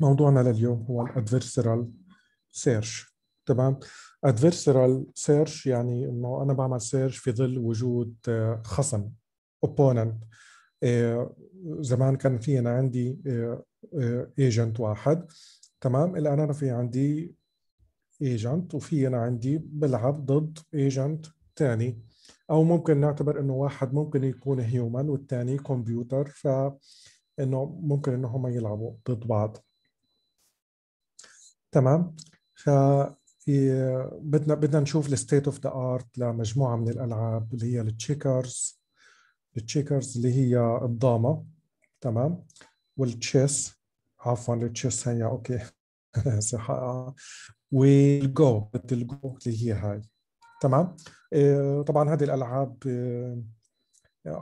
موضوعنا لليوم هو الادفيرسيرال سيرش تمام adversarial search يعني انه انا بعمل سيرش في ظل وجود آه، خصم اوبوننت آه، زمان كان في انا عندي ايجنت آه، واحد تمام الان انا في عندي ايجنت وفي انا عندي بلعب ضد ايجنت ثاني او ممكن نعتبر انه واحد ممكن يكون هيومن والثاني كمبيوتر ف انه ممكن انه هم يلعبوا ضد بعض تمام ف بدنا بدنا نشوف الستيت اوف ذا ارت لمجموعه من الالعاب اللي هي التشيكرز التشيكرز اللي هي الضامه تمام والتشيس عفوا التشيس هي اوكي والجو الجو اللي هي هاي تمام آه، طبعا هذه الالعاب آه،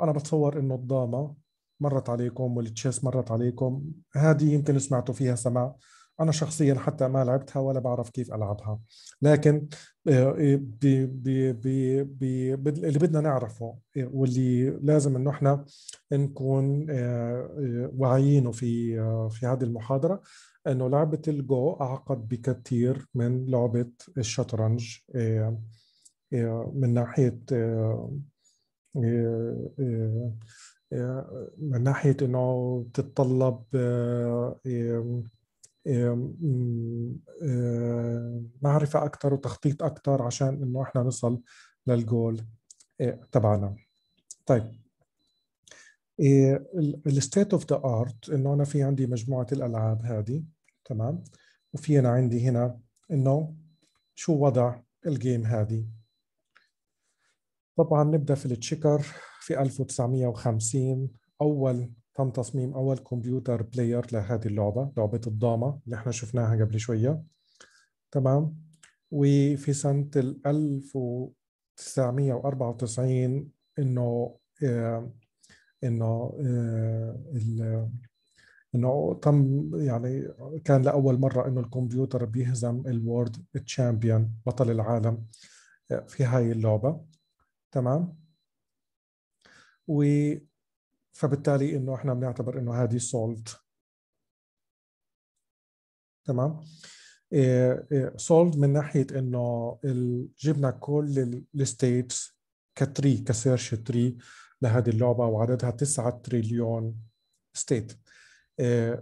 انا بتصور انه الضامه مرت عليكم والتشيس مرت عليكم هذه يمكن سمعتوا فيها سماع انا شخصيا حتى ما لعبتها ولا بعرف كيف العبها لكن بي بي بي بي اللي بدنا نعرفه إيه، واللي لازم انه احنا نكون آه، آه، واعيينه في آه، في هذه المحاضره انه لعبه الجو اعقد بكثير من لعبه الشطرنج من ناحيه من ناحيه انه تتطلب آه، معرفة أكثر وتخطيط أكثر عشان إنه إحنا نصل للجول آه، تبعنا طيب الستيت اوف ذا ارت انه انا في عندي مجموعه الالعاب هذه تمام وفي انا عندي هنا انه شو وضع الجيم هذه طبعا نبدا في التشيكر في 1950 اول تم تصميم أول كمبيوتر بلاير لهذه اللعبة لعبة الضامة اللي احنا شفناها قبل شوية تمام وفي سنة 1994 إنه آه، إنه آه، انه تم يعني كان لاول مره انه الكمبيوتر بيهزم الورد تشامبيون بطل العالم آه، في هاي اللعبه تمام و فبالتالي انه احنا بنعتبر انه هذه سولفد تمام سولفد إيه، إيه، من ناحيه انه جبنا كل الستيتس كتري كسيرش تري لهذه اللعبه وعددها 9 تريليون إيه، ستيت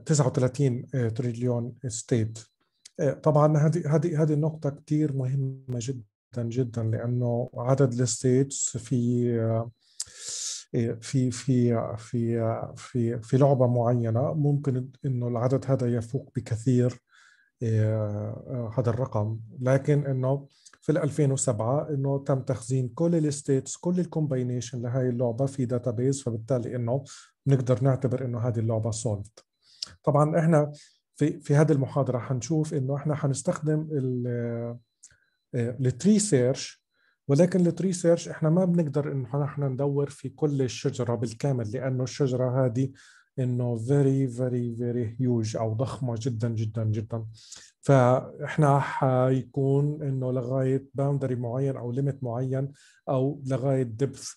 39 تريليون ستيت طبعا هذه هذه هذه النقطه كثير مهمه جدا جدا لانه عدد الستيتس في إيه، في في في في في لعبه معينه ممكن انه العدد هذا يفوق بكثير إيه، آه، هذا الرقم لكن انه في 2007 انه تم تخزين كل الستيتس كل الكومباينيشن لهي اللعبه في داتابيز فبالتالي انه نقدر نعتبر انه هذه اللعبه سولفد طبعا احنا في في هذه المحاضره حنشوف انه احنا حنستخدم التري سيرش آه، ولكن سيرش احنا ما بنقدر انه نحن ندور في كل الشجره بالكامل لانه الشجره هذه انه فيري فيري فيري هيوج او ضخمه جدا جدا جدا فاحنا حيكون انه لغايه باوندري معين او ليميت معين او لغايه دبث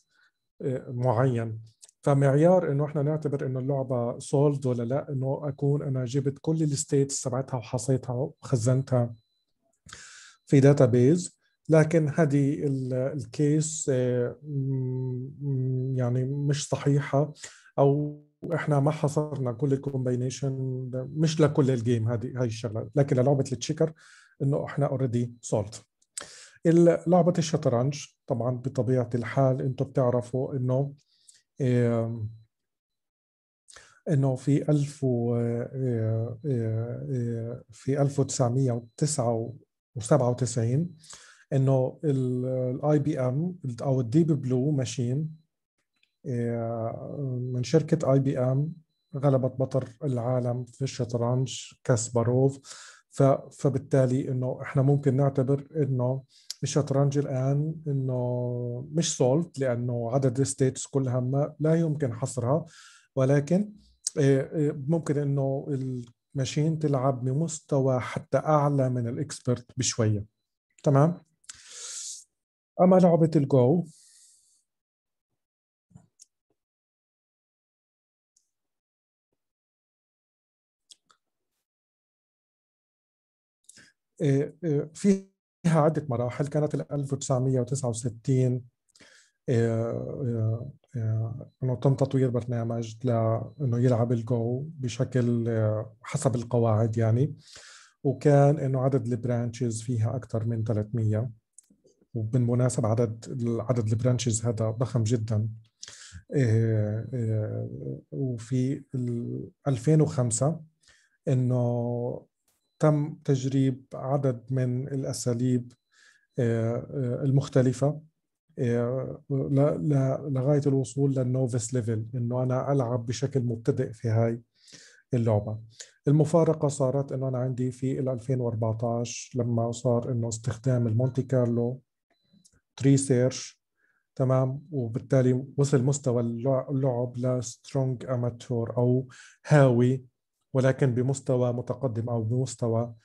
آه، معين فمعيار انه احنا نعتبر انه اللعبه سولد ولا لا انه اكون انا جبت كل الستيتس تبعتها وحصيتها وخزنتها في داتا بيز لكن هذه الكيس آه، يعني مش صحيحه او احنا ما حصرنا كل الكومبينيشن مش لكل الجيم هذه هاي الشغله لكن للعبه التشيكر انه احنا اوريدي سولت لعبه الشطرنج طبعا بطبيعه الحال انتم بتعرفوا انه آه، انه في 1000 آه، في 1997 انه الاي بي ام او الديب بلو ماشين من شركه اي بي ام غلبت بطل العالم في الشطرنج كاسباروف فبالتالي انه احنا ممكن نعتبر انه الشطرنج الان انه مش سولت لانه عدد الستيتس كلها ما لا يمكن حصرها ولكن آه، آه، ممكن انه الماشين تلعب بمستوى حتى اعلى من الاكسبرت بشويه تمام أما لعبة الجو إيه، إيه، فيها عدة مراحل كانت 1969 إيه، انه تم تطوير برنامج لانه يلعب الجو بشكل حسب القواعد يعني وكان انه عدد البرانشز فيها اكثر من 300 وبالمناسبة عدد عدد البرانشز هذا ضخم جدا آه، آه، وفي 2005 انه تم تجريب عدد من الاساليب آه، المختلفه لغايه الوصول للنوفيس ليفل انه انا العب بشكل مبتدئ في هاي اللعبه المفارقه صارت انه انا عندي في 2014 لما صار انه استخدام المونتي كارلو ريسيرش تمام وبالتالي وصل مستوى اللعب لسترونج اماتور او هاوي ولكن بمستوى متقدم او بمستوى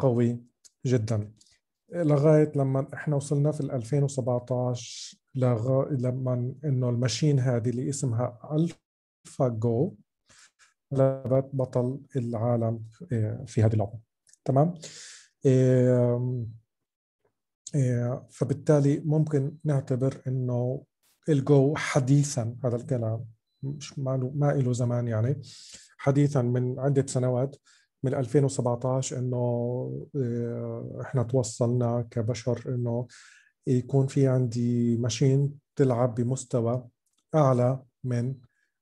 قوي جدا لغايه لما احنا وصلنا في 2017 لغا... لما انه الماشين هذه اللي اسمها الفا جو لعبت بطل العالم آه، في هذه اللعبه تمام آه، فبالتالي ممكن نعتبر انه الجو حديثا هذا الكلام مش ما ما له زمان يعني حديثا من عده سنوات من 2017 انه آه، احنا توصلنا كبشر انه يكون في عندي ماشين تلعب بمستوى اعلى من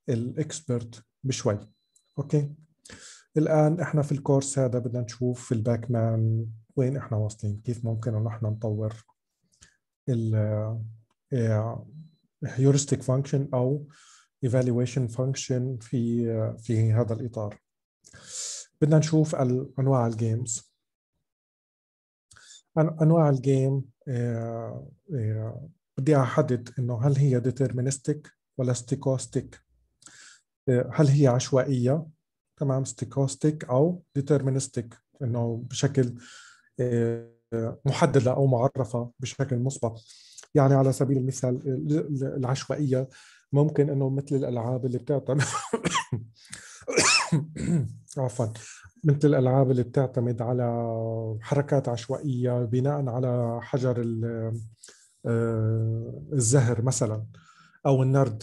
الاكسبرت بشوي اوكي الان احنا في الكورس هذا بدنا نشوف في الباك مان وين احنا واصلين كيف ممكن احنا نطور ال هيورستيك فانكشن او ايفالويشن فانكشن في في هذا الاطار بدنا نشوف انواع الجيمز انواع الجيم بدي احدد انه هل هي ديترمينستيك ولا ستيكوستيك هل هي عشوائيه تمام ستيكوستيك او ديترمينستيك انه بشكل آه، محدده او معرفه بشكل مسبق يعني على سبيل المثال العشوائيه ممكن انه مثل الالعاب اللي بتعتمد عفوا مثل الالعاب اللي بتعتمد على حركات عشوائيه بناء على حجر آه، الزهر مثلا او النرد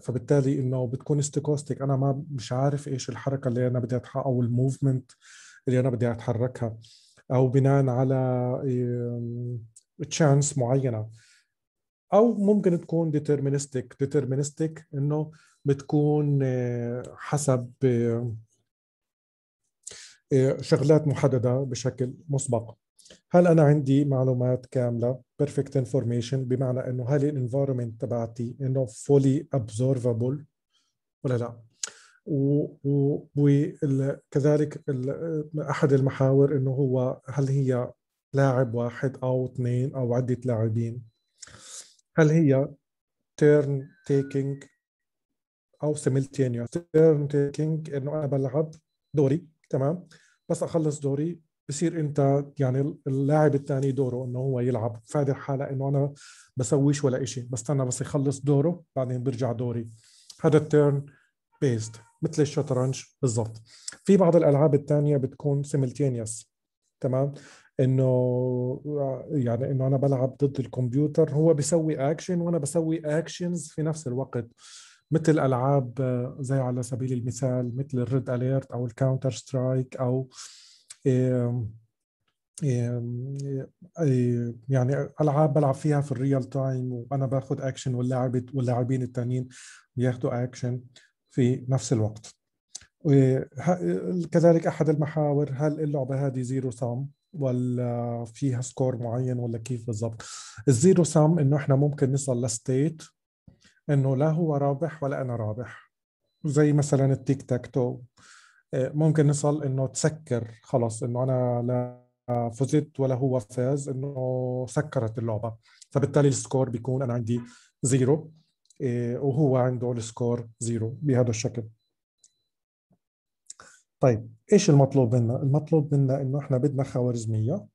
فبالتالي انه بتكون استيكوستيك انا ما مش عارف ايش الحركه اللي انا بدي اتحققها او الموفمنت اللي انا بدي اتحركها او بناء على تشانس معينه او ممكن تكون ديترمينستيك ديترمينستيك انه بتكون آه، حسب آه، آه، شغلات محدده بشكل مسبق هل انا عندي معلومات كامله بيرفكت انفورميشن بمعنى انه هل الانفايرمنت تبعتي انه فولي ابزورفبل ولا لا وكذلك احد المحاور انه هو هل هي لاعب واحد او اثنين او عده لاعبين هل هي تيرن تيكينج او سيملتينيوس تيرن تيكينج انه انا بلعب دوري تمام بس اخلص دوري بصير انت يعني اللاعب الثاني دوره انه هو يلعب فادر حاله انه انا بسويش ولا شيء بستنى بس يخلص دوره بعدين برجع دوري هذا التيرن بيست مثل الشطرنج بالضبط في بعض الالعاب الثانيه بتكون سيملتينيوس تمام انه يعني انه انا بلعب ضد الكمبيوتر هو بيسوي اكشن وانا بسوي اكشنز في نفس الوقت مثل العاب آه، زي على سبيل المثال مثل الريد اليرت او الكاونتر سترايك او إيه، إيه، إيه، يعني العاب بلعب فيها في الريال تايم وانا باخذ اكشن واللاعب واللاعبين الثانيين بياخذوا اكشن في نفس الوقت كذلك احد المحاور هل اللعبه هذه زيرو سام ولا فيها سكور معين ولا كيف بالضبط الزيرو سام انه احنا ممكن نصل لستيت انه لا هو رابح ولا انا رابح زي مثلا التيك تاك تو آه، ممكن نصل انه تسكر خلص انه انا لا فزت ولا هو فاز انه سكرت اللعبه فبالتالي السكور بيكون انا عندي زيرو آه، وهو عنده السكور زيرو بهذا الشكل طيب ايش المطلوب منا المطلوب منا انه احنا بدنا خوارزميه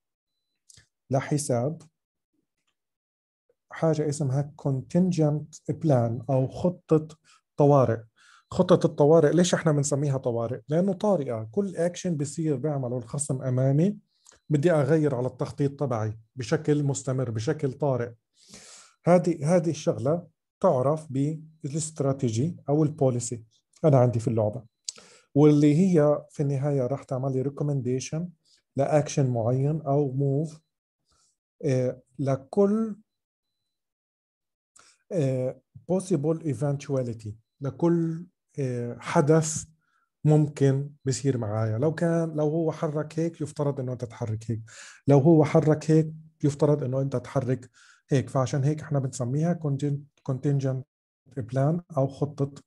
لحساب حاجه اسمها contingent بلان او خطه طوارئ خطه الطوارئ ليش احنا بنسميها طوارئ لانه طارئه كل اكشن بصير بيعمله الخصم امامي بدي اغير على التخطيط تبعي بشكل مستمر بشكل طارئ هذه هذه الشغله تعرف بالاستراتيجي او البوليسي انا عندي في اللعبه واللي هي في النهايه راح تعمل لي ريكومنديشن لاكشن معين او موف آه، لكل بوسيبل آه، eventuality لكل آه، حدث ممكن بصير معايا لو كان لو هو حرك هيك يفترض انه انت تحرك هيك لو هو حرك هيك يفترض انه انت تحرك هيك فعشان هيك احنا بنسميها contingent بلان او خطه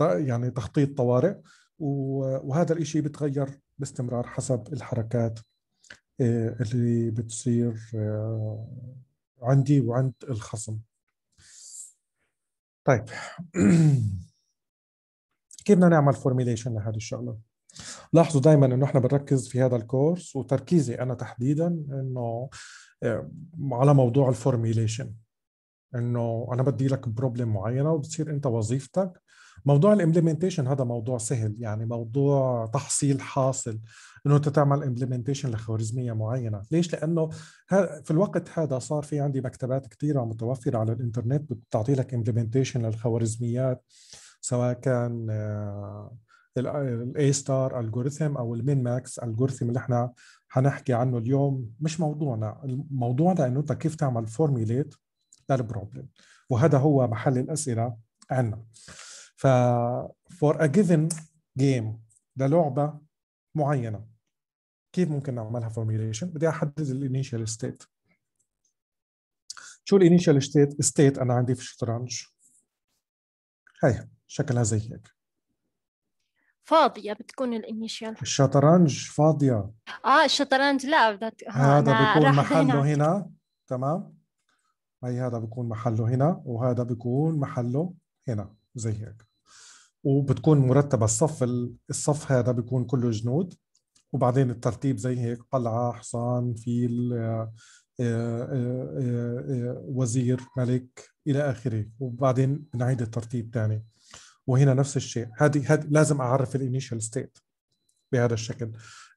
يعني تخطيط طوارئ وهذا الإشي بتغير باستمرار حسب الحركات آه، اللي بتصير آه، عندي وعند الخصم طيب كيف بدنا نعمل فورميليشن لهذه الشغله لاحظوا دائما انه احنا بنركز في هذا الكورس وتركيزي انا تحديدا انه على موضوع الفورميليشن انه انا بدي لك بروبلم معينه وبتصير انت وظيفتك موضوع الامبلمنتيشن هذا موضوع سهل يعني موضوع تحصيل حاصل انه انت تعمل امبلمنتيشن لخوارزميه معينه، ليش؟ لانه في الوقت هذا صار في عندي مكتبات كثيره متوفره على الانترنت بتعطي لك امبلمنتيشن للخوارزميات سواء كان الاي ستار الجوريثم او المين ماكس الجوريثم اللي احنا حنحكي عنه اليوم مش موضوعنا موضوعنا انه انت كيف تعمل فورميليت للبروبلم وهذا هو محل الاسئله عندنا ف فور ا جيفن جيم للعبه معينه كيف ممكن نعملها فورميليشن بدي احدد الانيشال ستيت شو الانيشال ستيت ستيت انا عندي في الشطرنج هاي شكلها زي هيك فاضية بتكون الانيشال الشطرنج فاضية اه الشطرنج لا بدت هذا بيكون محله هنا. هنا تمام هي هذا بيكون محله هنا وهذا بيكون محله هنا زي هيك وبتكون مرتبة الصف الصف هذا بيكون كله جنود وبعدين الترتيب زي هيك قلعة حصان فيل آه، آه، آه، وزير ملك إلى آخره وبعدين بنعيد الترتيب تاني وهنا نفس الشيء هذه هذه لازم اعرف الانيشال ستيت بهذا الشكل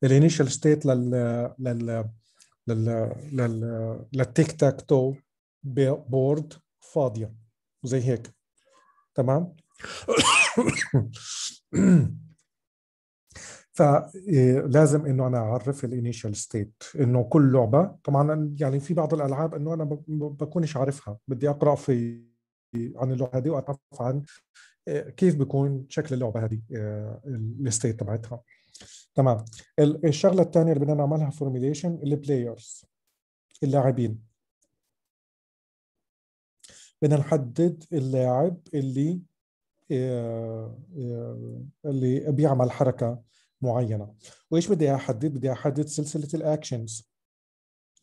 الانيشال ستيت لل لل لل لل للتيك تاك تو بورد فاضيه زي هيك تمام فلازم انه انا اعرف الانيشال ستيت انه كل لعبه طبعا يعني في بعض الالعاب انه انا بكونش عارفها بدي اقرا في عن اللعبه هذه واتعرف عن آه، كيف بيكون شكل اللعبه هذه آه، الستيت تبعتها تمام الشغله الثانيه اللي بدنا نعملها فورميليشن البلايرز اللاعبين بدنا نحدد اللاعب اللي آه، اللي بيعمل حركه معينه وايش بدي احدد بدي احدد سلسله الاكشنز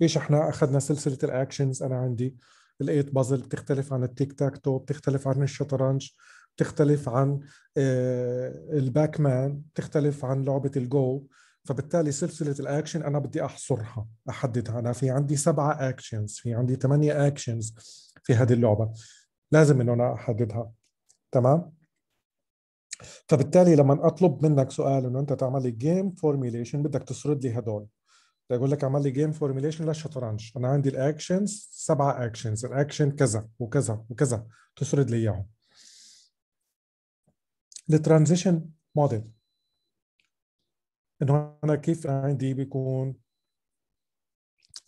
ايش احنا اخذنا سلسله الاكشنز انا عندي الايت بازل بتختلف عن التيك تاك تو بتختلف عن الشطرنج تختلف عن آه، الباك مان تختلف عن لعبه الجو فبالتالي سلسله الاكشن انا بدي احصرها احددها انا في عندي سبعه اكشنز في عندي ثمانيه اكشنز في هذه اللعبه لازم انه انا احددها تمام فبالتالي لما اطلب منك سؤال انه انت تعمل لي جيم فورميليشن بدك تسرد لي هدول بقول لك اعمل لي جيم فورميليشن للشطرنج انا عندي الاكشنز سبعه اكشنز الاكشن كذا وكذا وكذا تسرد لي اياهم الترانزيشن موديل انه انا كيف عندي بيكون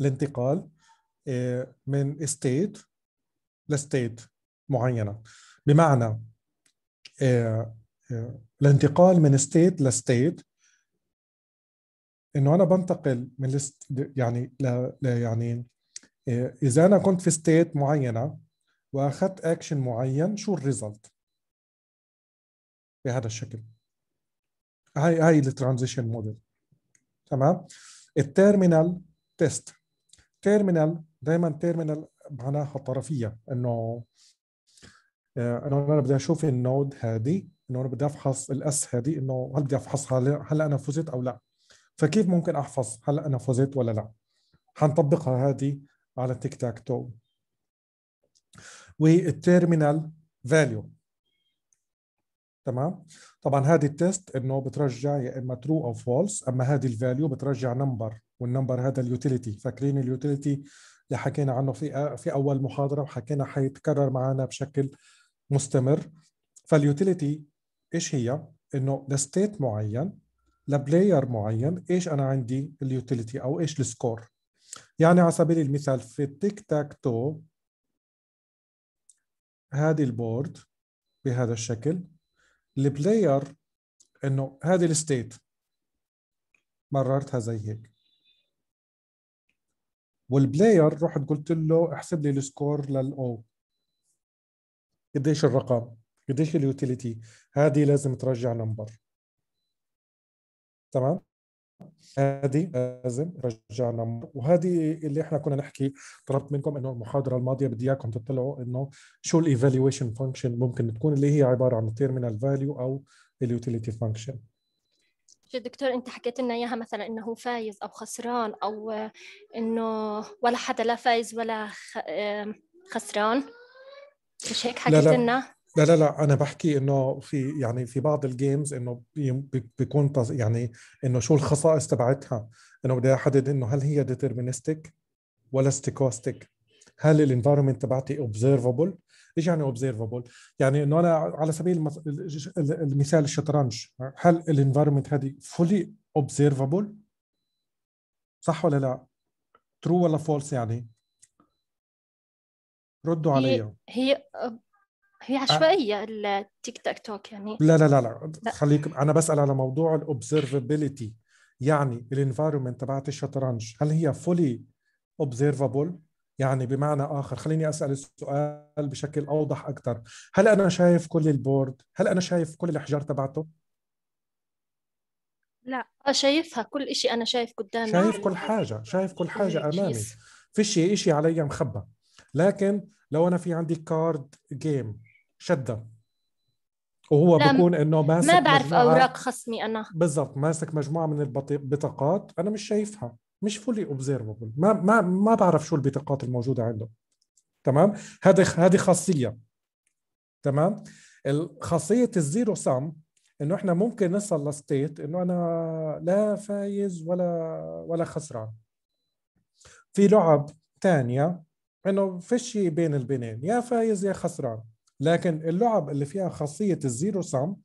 الانتقال آه، من ستيت لستيت معينه بمعنى آه، آه، الانتقال من ستيت لستيت انه انا بنتقل من يعني لا يعني اذا انا كنت في ستيت معينه واخذت اكشن معين شو الريزلت بهذا الشكل هاي هاي الترانزيشن موديل تمام التيرمينال تيست تيرمينال دائما تيرمينال معناها طرفيه آه، انه انا بدي اشوف النود هذه انه انا بدي افحص الاس هذه انه هل بدي افحصها هلا انا فزت او لا فكيف ممكن احفظ هلا انا فزت ولا لا حنطبقها هذه على تيك تاك تو والتيرمينال فاليو تمام طبعا هذه التيست انه بترجع يا اما ترو او فولس اما هذه الفاليو بترجع نمبر والنمبر هذا اليوتيليتي فاكرين اليوتيليتي اللي حكينا عنه في في اول محاضره وحكينا حيتكرر معنا بشكل مستمر فاليوتيليتي ايش هي انه لستيت معين لبلاير معين ايش انا عندي اليوتيليتي او ايش السكور يعني على سبيل المثال في التيك تاك تو هذه البورد بهذا الشكل البلاير انه هذه الستيت مررتها زي هيك والبلاير رحت قلت له احسب لي السكور للاو قديش الرقم قديش اليوتيليتي هذه لازم ترجع نمبر تمام هذه لازم رجعنا وهذه اللي احنا كنا نحكي طلبت منكم انه المحاضره الماضيه بدي اياكم تطلعوا انه شو الايفالويشن فانكشن ممكن تكون اللي هي عباره عن التيرمينال فاليو او اليوتيليتي فانكشن شو دكتور انت حكيت لنا اياها مثلا انه هو فايز او خسران او انه ولا حدا لا فايز ولا خسران مش هيك حكيت لنا لا لا لا انا بحكي انه في يعني في بعض الجيمز انه بيكون يعني انه شو الخصائص تبعتها انه بدي احدد انه هل هي ديترمينستيك ولا ستيكوستيك هل الانفايرمنت تبعتي اوبزرفبل ايش يعني اوبزرفبل يعني انه انا على سبيل المثال الشطرنج هل الانفايرمنت هذه فولي اوبزرفبل صح ولا لا ترو ولا فولس يعني ردوا علي هي, هي هي آه. عشوائيه التيك تاك توك يعني لا لا لا لا, لا. خليك انا بسال على موضوع الاوبزرفابيلتي يعني الانفايرمنت تبعت الشطرنج هل هي فولي اوبزرفابل يعني بمعنى اخر خليني اسال السؤال بشكل اوضح اكثر هل انا شايف كل البورد هل انا شايف كل الاحجار تبعته لا شايفها كل شيء انا شايف قدامي شايف كل حاجه شايف كل حاجه امامي في شيء شيء علي مخبى لكن لو انا في عندي كارد جيم شده وهو بكون انه ماسك ما بعرف اوراق خصمي انا بالضبط ماسك مجموعه من البطاقات انا مش شايفها مش فولي اوبزيرفبل ما ما ما بعرف شو البطاقات الموجوده عنده تمام هذه هذه خاصيه تمام خاصيه الزيرو سام انه احنا ممكن نصل لستيت انه انا لا فايز ولا ولا خسران في لعب ثانيه انه في شيء بين البنين يا فايز يا خسران لكن اللعب اللي فيها خاصيه الزيرو سم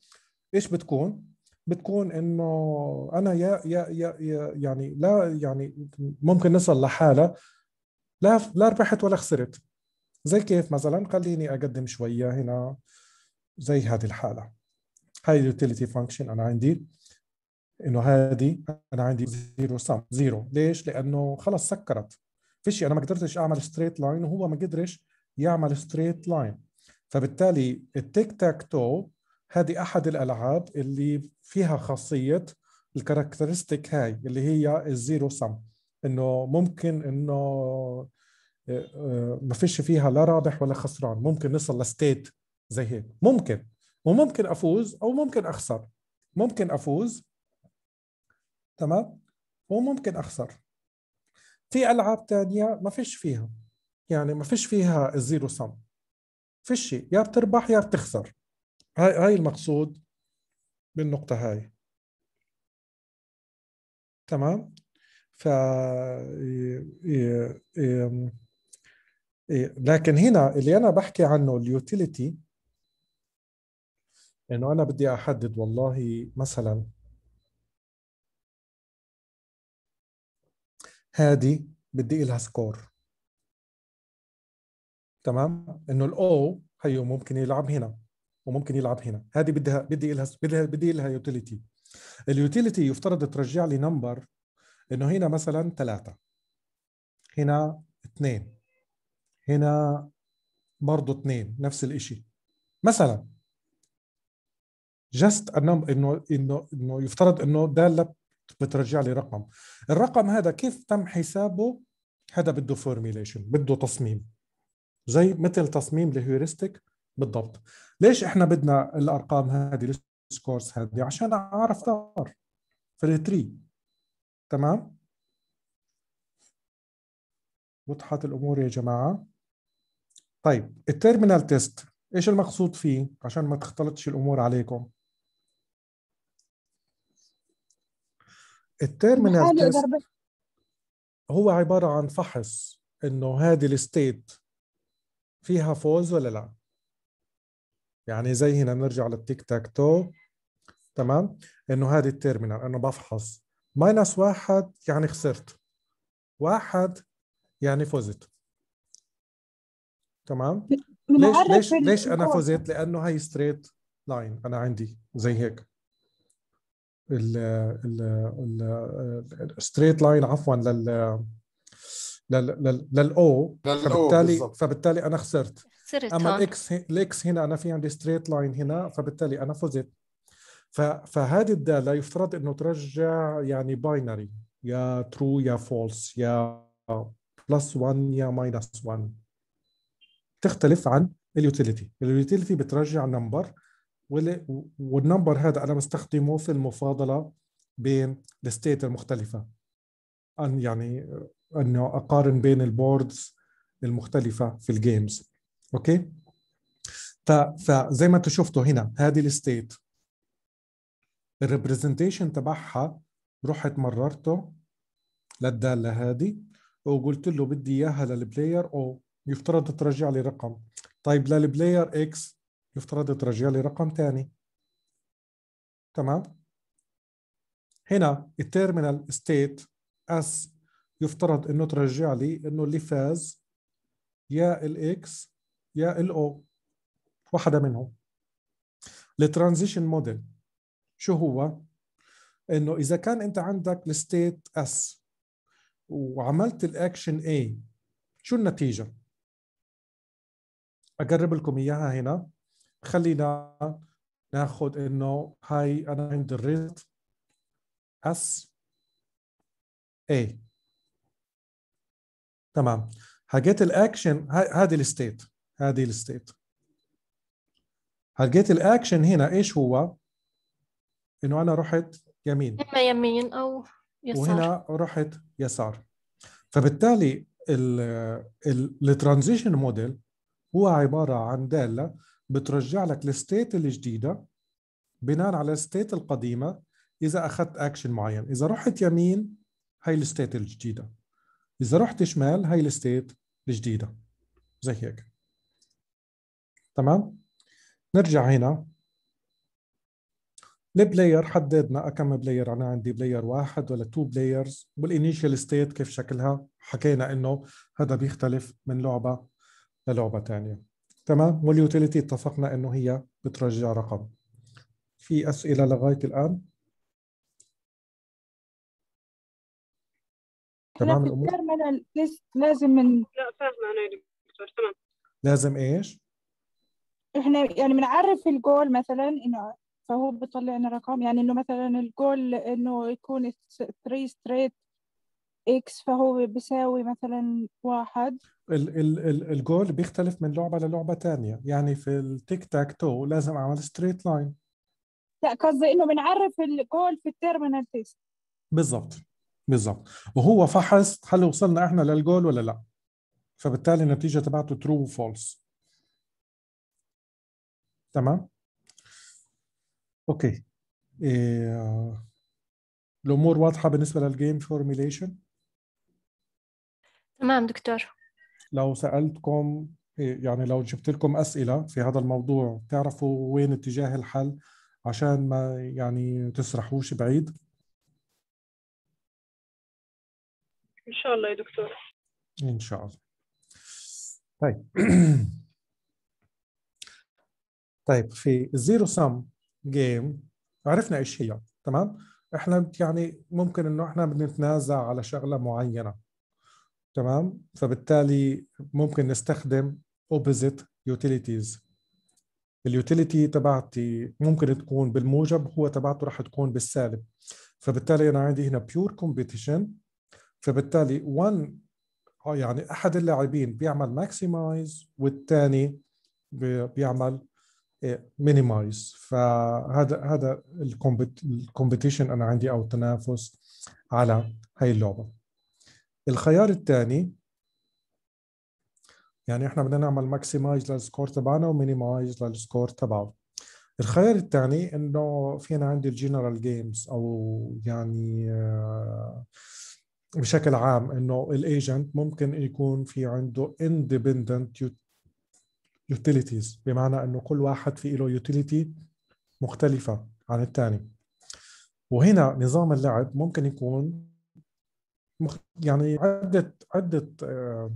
ايش بتكون؟ بتكون انه انا يا يا يا, يا يعني لا يعني ممكن نصل لحاله لا لا ربحت ولا خسرت زي كيف مثلا خليني اقدم شويه هنا زي هذه الحاله هاي اليوتيليتي فانكشن انا عندي انه هذه انا عندي زيرو سم زيرو ليش؟ لانه خلص سكرت فيش انا ما قدرتش اعمل ستريت لاين وهو ما قدرش يعمل ستريت لاين فبالتالي التيك تاك تو هذه احد الالعاب اللي فيها خاصيه الكاركترستيك هاي اللي هي الزيرو سم انه ممكن انه آه، آه، ما فيش فيها لا رابح ولا خسران ممكن نصل لستيت زي هيك ممكن وممكن افوز او ممكن اخسر ممكن افوز تمام وممكن اخسر في العاب تانية ما فيش فيها يعني ما فيش فيها الزيرو سم فيش يا بتربح يا بتخسر هاي هاي المقصود بالنقطة هاي تمام ف لكن هنا اللي انا بحكي عنه اليوتيليتي انه انا بدي احدد والله مثلا هذه بدي إلها سكور تمام انه الاو هيو ممكن يلعب هنا وممكن يلعب هنا هذه بدها بدي لها بدي بدي لها يوتيليتي اليوتيليتي يفترض ترجع لي نمبر انه هنا مثلا ثلاثة هنا اثنين هنا برضه اثنين نفس الشيء مثلا جست انه انه انه يفترض انه داله بترجع لي رقم الرقم هذا كيف تم حسابه هذا بده فورميليشن بده تصميم زي مثل تصميم الهيورستيك بالضبط ليش احنا بدنا الارقام هذه السكورز هذه عشان اعرف في التري تمام وضحت الامور يا جماعه طيب التيرمينال تيست ايش المقصود فيه عشان ما تختلطش الامور عليكم التيرمينال تيست هو عباره عن فحص انه هذه الستيت فيها فوز ولا لا يعني زي هنا بنرجع للتيك تاك تو تمام انه هذه التيرمينال انه بفحص ماينس واحد يعني خسرت واحد يعني فزت تمام ليش ليش ليش انا فزت لانه هي ستريت لاين انا عندي زي هيك ال ال ال ستريت لاين عفوا لل للاو فبالتالي بالزبط. فبالتالي انا خسرت خسرت اما آه. الاكس الاكس هنا انا في عندي ستريت لاين هنا فبالتالي انا فزت فهذه الداله يفترض انه ترجع يعني باينري يا ترو يا فولس يا بلس 1 يا ماينس 1 تختلف عن اليوتيليتي اليوتيليتي بترجع نمبر والنمبر هذا انا بستخدمه في المفاضله بين الستيت المختلفه يعني انه اقارن بين البوردز المختلفه في الجيمز اوكي فزي ما انتم شفتوا هنا هذه الستيت الريبرزنتيشن تبعها رحت مررته للداله هذه وقلت له بدي اياها للبلاير او يفترض ترجع لي رقم طيب للبلاير اكس يفترض ترجع لي رقم ثاني تمام هنا التيرمينال ستيت اس يفترض انه ترجع لي انه اللي فاز يا الاكس يا الاو واحدة منهم الترانزيشن موديل شو هو؟ انه اذا كان انت عندك الستيت اس وعملت الاكشن اي شو النتيجة؟ اقرب لكم اياها هنا خلينا ناخذ انه هاي انا عندي الريزلت اس اي تمام هلقيت الاكشن هذه الستيت هذه الستيت هلقيت الاكشن هنا ايش هو؟ انه انا رحت يمين اما يمين او يسار وهنا رحت يسار فبالتالي الترانزيشن موديل هو عباره عن داله بترجع لك الستيت الجديده بناء على الستيت القديمه اذا اخذت اكشن معين اذا رحت يمين هي الستيت الجديده اذا رحت شمال هاي الستيت الجديده زي هيك تمام نرجع هنا البلاير حددنا كم بلاير انا عندي بلاير واحد ولا تو بلايرز والانيشال ستيت كيف شكلها حكينا انه هذا بيختلف من لعبه للعبه ثانيه تمام واليوتيليتي اتفقنا انه هي بترجع رقم في اسئله لغايه الان تمام في الترمينال تيست لازم من... لا فاهمه انا يا دكتور تمام لازم ايش؟ احنا يعني بنعرف الجول مثلا انه فهو بيطلع لنا رقم يعني انه مثلا الجول انه يكون 3 ستريت اكس فهو بيساوي مثلا واحد ال ال ال الجول بيختلف من لعبه للعبه تانية يعني في التيك تاك تو لازم اعمل ستريت لاين لا قصدي انه بنعرف الجول في التيرمينال تيست بالضبط بالضبط وهو فحص هل وصلنا احنا للجول ولا لا فبالتالي النتيجه تبعته ترو وفولس تمام اوكي إيه الامور واضحه بالنسبه للجيم فورميليشن تمام دكتور لو سالتكم يعني لو جبت لكم اسئله في هذا الموضوع تعرفوا وين اتجاه الحل عشان ما يعني تسرحوش بعيد ان شاء الله يا دكتور ان شاء الله طيب طيب في الزيرو سم جيم عرفنا ايش هي تمام احنا يعني ممكن انه احنا بدنا نتنازع على شغله معينه تمام فبالتالي ممكن نستخدم اوبزيت يوتيليتيز اليوتيليتي تبعتي ممكن تكون بالموجب هو تبعته راح تكون بالسالب فبالتالي انا عندي هنا بيور كومبيتيشن فبالتالي وان يعني احد اللاعبين بيعمل ماكسمايز والثاني بيعمل مينيمايز فهذا هذا الكومبيتيشن انا عندي او التنافس على هاي اللعبه الخيار الثاني يعني احنا بدنا نعمل ماكسمايز للسكور تبعنا ومينيمايز للسكور تبعه الخيار الثاني انه فينا عندي الجنرال جيمز او يعني آه بشكل عام انه الايجنت ممكن يكون في عنده اندبندنت يوتيليتيز بمعنى انه كل واحد في له يوتيليتي مختلفه عن الثاني وهنا نظام اللعب ممكن يكون يعني عده عده آه،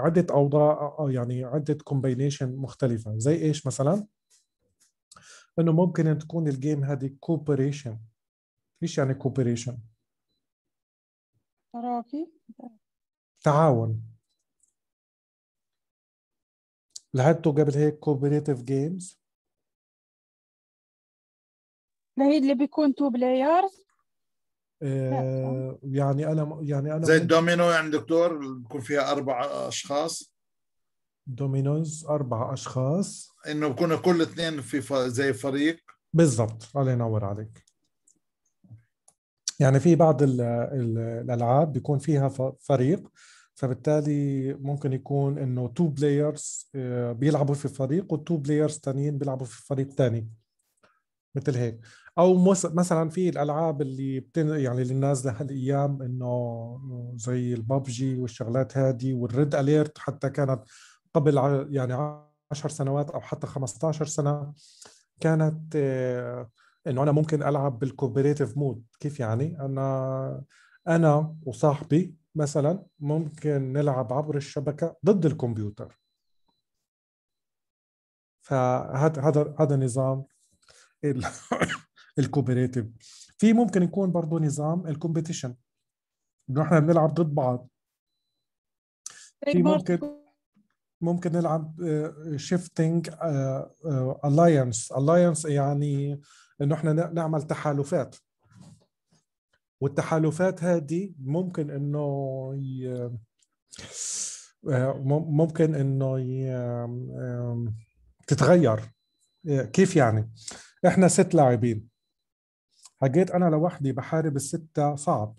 عده اوضاع آه، يعني عده كومبينيشن مختلفه زي ايش مثلا انه ممكن تكون الجيم هذه كوبريشن ايش يعني كوبريشن شراكي تعاون لعبتوا قبل هيك كوبريتيف جيمز هي اللي بيكون تو بلايرز آه، يعني انا يعني انا زي الدومينو يعني دكتور بكون فيها اربع اشخاص دومينوز اربع اشخاص انه بكون كل اثنين في زي فريق بالضبط الله ينور عليك يعني في بعض الالعاب بيكون فيها فريق فبالتالي ممكن يكون انه تو بلايرز آه، بيلعبوا في فريق وتو بلايرز تانيين بيلعبوا في فريق تاني مثل هيك او مثلا في الالعاب اللي بتن... يعني اللي نازله هالايام انه زي الببجي والشغلات هذه والريد اليرت حتى كانت قبل يعني 10 سنوات او حتى 15 سنه كانت آه، انه انا ممكن العب بالكوبريتيف مود كيف يعني انا انا وصاحبي مثلا ممكن نلعب عبر الشبكه ضد الكمبيوتر فهذا هذا هذا نظام الكوبريتيف في ممكن يكون برضه نظام الكومبيتيشن انه احنا بنلعب ضد بعض في ممكن ممكن نلعب شيفتنج الاينس الاينس يعني انه احنا نعمل تحالفات والتحالفات هذه ممكن انه ي... آه، ممكن انه ي... تتغير آه، كيف يعني احنا ست لاعبين حكيت انا لوحدي بحارب السته صعب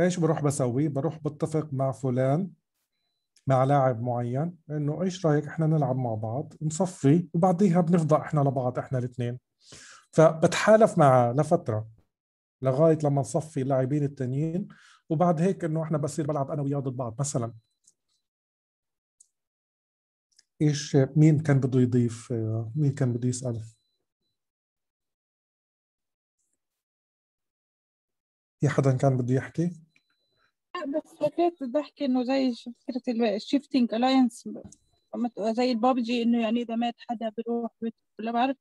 ايش بروح بسوي بروح بتفق مع فلان مع لاعب معين انه ايش رايك احنا نلعب مع بعض نصفي وبعديها بنفضى احنا لبعض احنا الاثنين فبتحالف معه لفتره لغايه لما نصفي اللاعبين التانيين وبعد هيك انه احنا بصير بلعب انا وياه ضد بعض مثلا ايش مين كان بده يضيف مين كان بده يسال في حدا كان بده يحكي بس فكرة الضحك انه زي فكرة الشيفتنج الاينس زي البابجي انه يعني اذا مات حدا بيروح ولا بعرف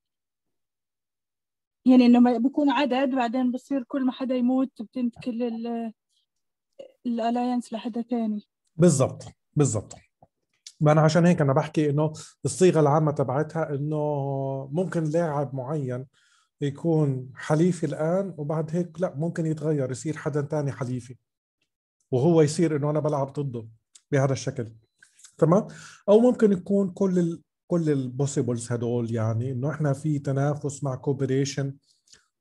يعني انه بيكون عدد بعدين بصير كل ما حدا يموت بتنتقل الالاينس لحدا ثاني بالضبط بالضبط ما انا عشان هيك انا بحكي انه الصيغه العامه تبعتها انه ممكن لاعب معين يكون حليفي الان وبعد هيك لا ممكن يتغير يصير حدا تاني حليفي وهو يصير انه انا بلعب ضده بهذا الشكل تمام او ممكن يكون كل الـ كل البوسيبلز هدول يعني انه احنا في تنافس مع كوبريشن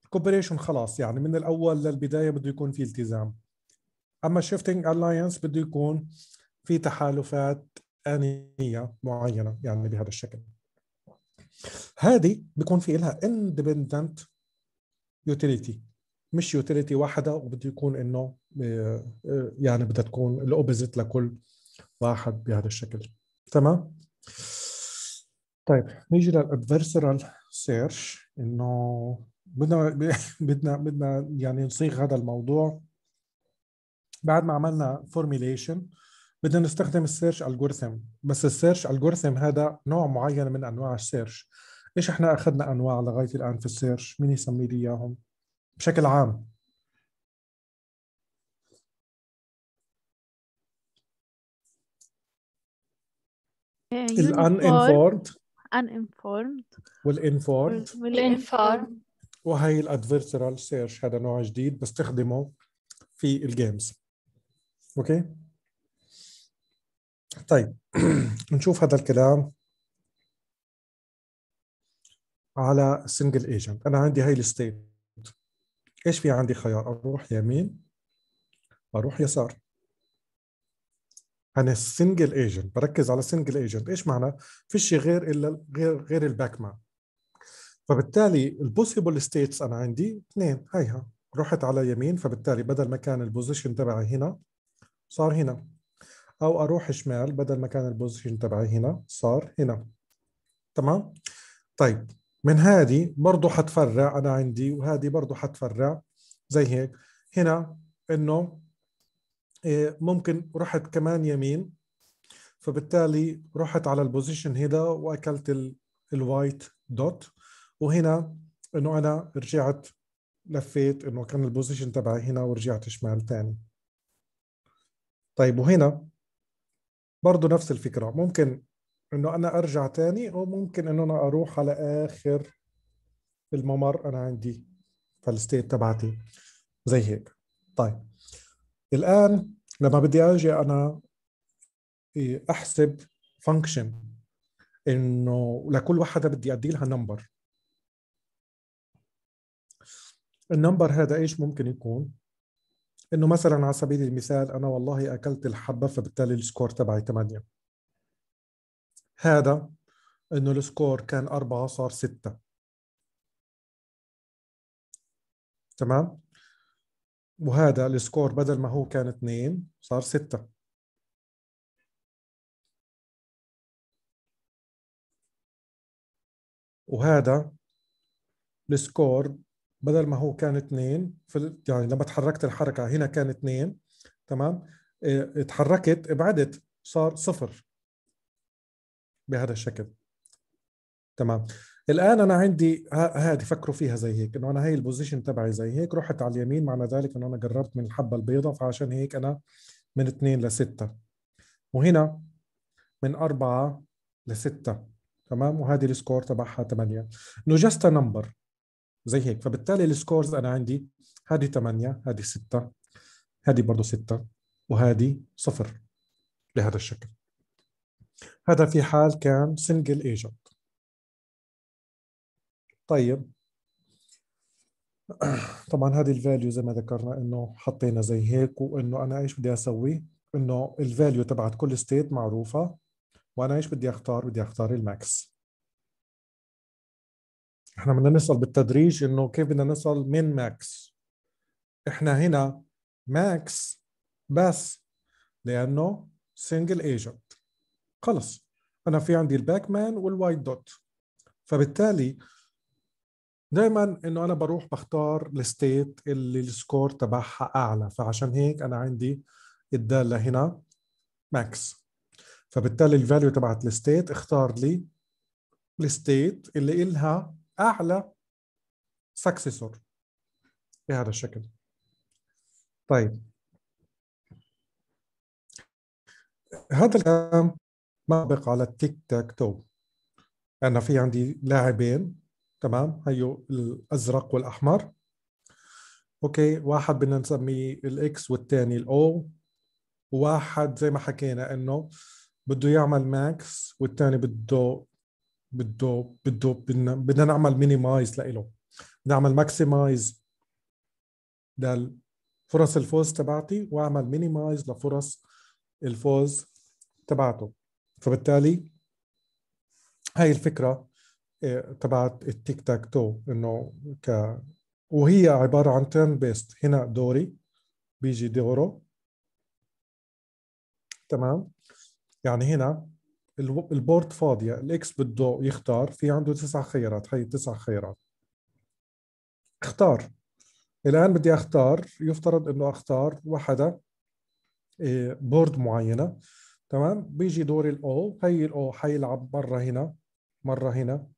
الكوبريشن خلاص يعني من الاول للبدايه بده يكون في التزام اما شيفتنج الاينس بده يكون في تحالفات انيه معينه يعني بهذا الشكل هذه بيكون في لها اندبندنت يوتيليتي مش يوتيليتي واحده وبده يكون انه آه، آه، يعني بدها تكون الاوبزيت لكل واحد بهذا الشكل تمام طيب نيجي للادفرسرال سيرش انه بدنا بدنا بدنا يعني نصيغ هذا الموضوع بعد ما عملنا فورميليشن بدنا نستخدم السيرش الجوريثم بس السيرش الجوريثم هذا نوع معين من انواع السيرش ايش احنا اخذنا انواع لغايه الان في السيرش مين يسمي لي اياهم بشكل عام ان آه، uninformed والانفورمد والانفورمد وهي الادفيرترال سيرش هذا نوع جديد بستخدمه في الجيمز اوكي طيب نشوف هذا الكلام على سنجل ايجنت انا عندي هاي الستيت ايش في عندي خيار اروح يمين اروح يسار انا سنجل ايجنت بركز على سنجل ايجنت ايش معنى شيء غير الا غير غير الباك مان فبالتالي البوسيبل ستيتس انا عندي اثنين هيها رحت على يمين فبالتالي بدل ما كان البوزيشن تبعي هنا صار هنا او اروح شمال بدل ما كان البوزيشن تبعي هنا صار هنا تمام طيب من هذه برضه حتفرع انا عندي وهذه برضه حتفرع زي هيك هنا انه إيه، ممكن رحت كمان يمين فبالتالي رحت على البوزيشن هنا واكلت الوايت دوت وهنا انه انا رجعت لفيت انه كان البوزيشن تبعي هنا ورجعت شمال ثاني طيب وهنا برضه نفس الفكره ممكن انه انا ارجع تاني او ممكن انه انا اروح على اخر الممر انا عندي فالستيت تبعتي زي هيك طيب الان لما بدي اجي انا إيه، احسب فانكشن انه لكل واحدة بدي ادي لها نمبر النمبر هذا ايش ممكن يكون انه مثلا على سبيل المثال انا والله اكلت الحبه فبالتالي السكور تبعي 8 هذا انه السكور كان أربعة صار ستة تمام وهذا السكور بدل ما هو كان اثنين صار ستة وهذا السكور بدل ما هو كان اثنين في يعني لما تحركت الحركة هنا كان اثنين تمام إيه، اتحركت تحركت ابعدت صار صفر بهذا الشكل تمام الان انا عندي هذه فكروا فيها زي هيك انه انا هي البوزيشن تبعي زي هيك رحت على اليمين معنى ذلك انه انا قربت من الحبه البيضاء فعشان هيك انا من 2 ل 6 وهنا من 4 ل 6 تمام وهذه السكور تبعها 8 انه جاست نمبر زي هيك فبالتالي السكورز انا عندي هذه 8 هذه 6 هذه برضه 6 وهذه صفر بهذا الشكل هذا في حال كان سنجل ايجنت طيب طبعا هذه الفاليو زي ما ذكرنا انه حطينا زي هيك وانه انا ايش بدي اسوي انه الفاليو تبعت كل ستيت معروفه وانا ايش بدي اختار بدي اختار الماكس احنا بدنا نصل بالتدريج انه كيف بدنا نصل من ماكس احنا هنا ماكس بس لانه سنجل ايجنت خلص انا في عندي الباك مان والوايت دوت فبالتالي دائما انه انا بروح بختار الستيت اللي السكور تبعها اعلى فعشان هيك انا عندي الداله هنا ماكس فبالتالي الفاليو تبعت الستيت اختار لي الستيت اللي إلها اعلى سكسسور بهذا الشكل طيب هذا الكلام مسبق على التيك تاك تو انا في عندي لاعبين تمام هيو الازرق والاحمر اوكي واحد بدنا نسميه الاكس والثاني الاو واحد زي ما حكينا انه بده يعمل ماكس والثاني بده بده بده بدنا بدنا نعمل مينيمايز لإله بدنا اعمل ماكسمايز لفرص الفوز تبعتي واعمل مينيمايز لفرص الفوز تبعته فبالتالي هاي الفكره إيه، تبعت التيك تاك تو انه ك وهي عباره عن تيرن بيست هنا دوري بيجي دوره تمام يعني هنا البورد فاضيه الاكس بده يختار في عنده تسع خيارات هي تسع خيارات اختار الان بدي اختار يفترض انه اختار واحدة إيه، بورد معينه تمام بيجي دور الاو هي الاو حيلعب مره هنا مره هنا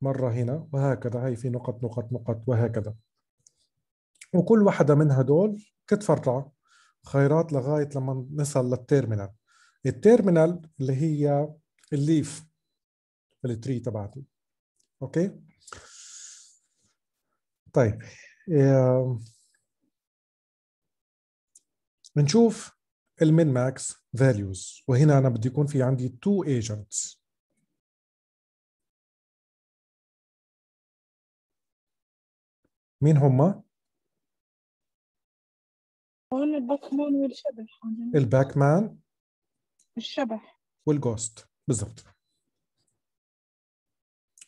مره هنا وهكذا هي في نقط نقط نقط وهكذا وكل واحدة من هدول تتفرع خيارات لغاية لما نصل للتيرمينال التيرمينال اللي هي الليف التري تبعتي اوكي طيب بنشوف المين ماكس values وهنا انا بدي يكون في عندي two agents مين هما؟ هون الباكمان والشبح الباكمان الشبح والجوست بالضبط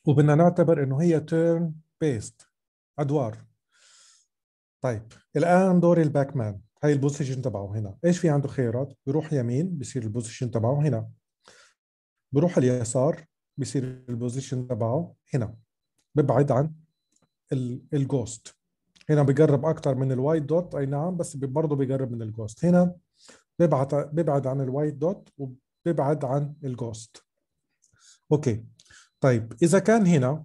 وبدنا نعتبر انه هي turn based ادوار طيب الان دور الباكمان هاي البوزيشن تبعه هنا ايش في عنده خيارات بروح يمين بصير البوزيشن تبعه هنا بروح اليسار بصير البوزيشن تبعه هنا ببعد عن الجوست هنا بقرب اكثر من الوايت دوت اي نعم بس برضه بقرب من الجوست هنا ببعد ببعد عن الوايت دوت وببعد عن الجوست اوكي طيب اذا كان هنا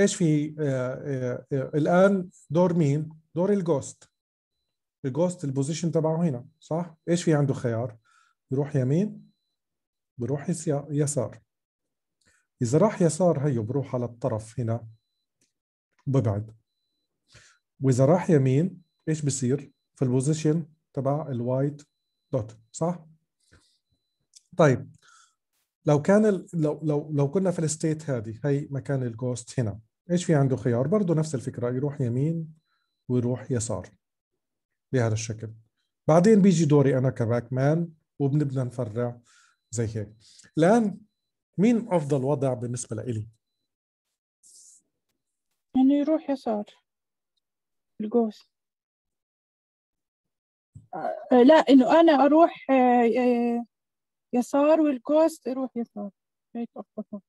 ايش في آآ آه، آآ آه، آه، الان دور مين دور الجوست الجوست البوزيشن تبعه هنا صح؟ ايش في عنده خيار؟ بروح يمين بروح يسار اذا راح يسار هيو بروح على الطرف هنا ببعد واذا راح يمين ايش بصير؟ في البوزيشن تبع الوايت دوت صح؟ طيب لو كان ال... لو لو لو كنا في الستيت هذه هي مكان الجوست هنا ايش في عنده خيار برضه نفس الفكره يروح يمين ويروح يسار بهذا الشكل بعدين بيجي دوري انا كباك مان وبنبدا نفرع زي هيك الان مين افضل وضع بالنسبه لإلي؟ انه يروح يسار الجوز آه لا انه انا اروح آه، آه، يسار والكوست يروح يسار هيك افضل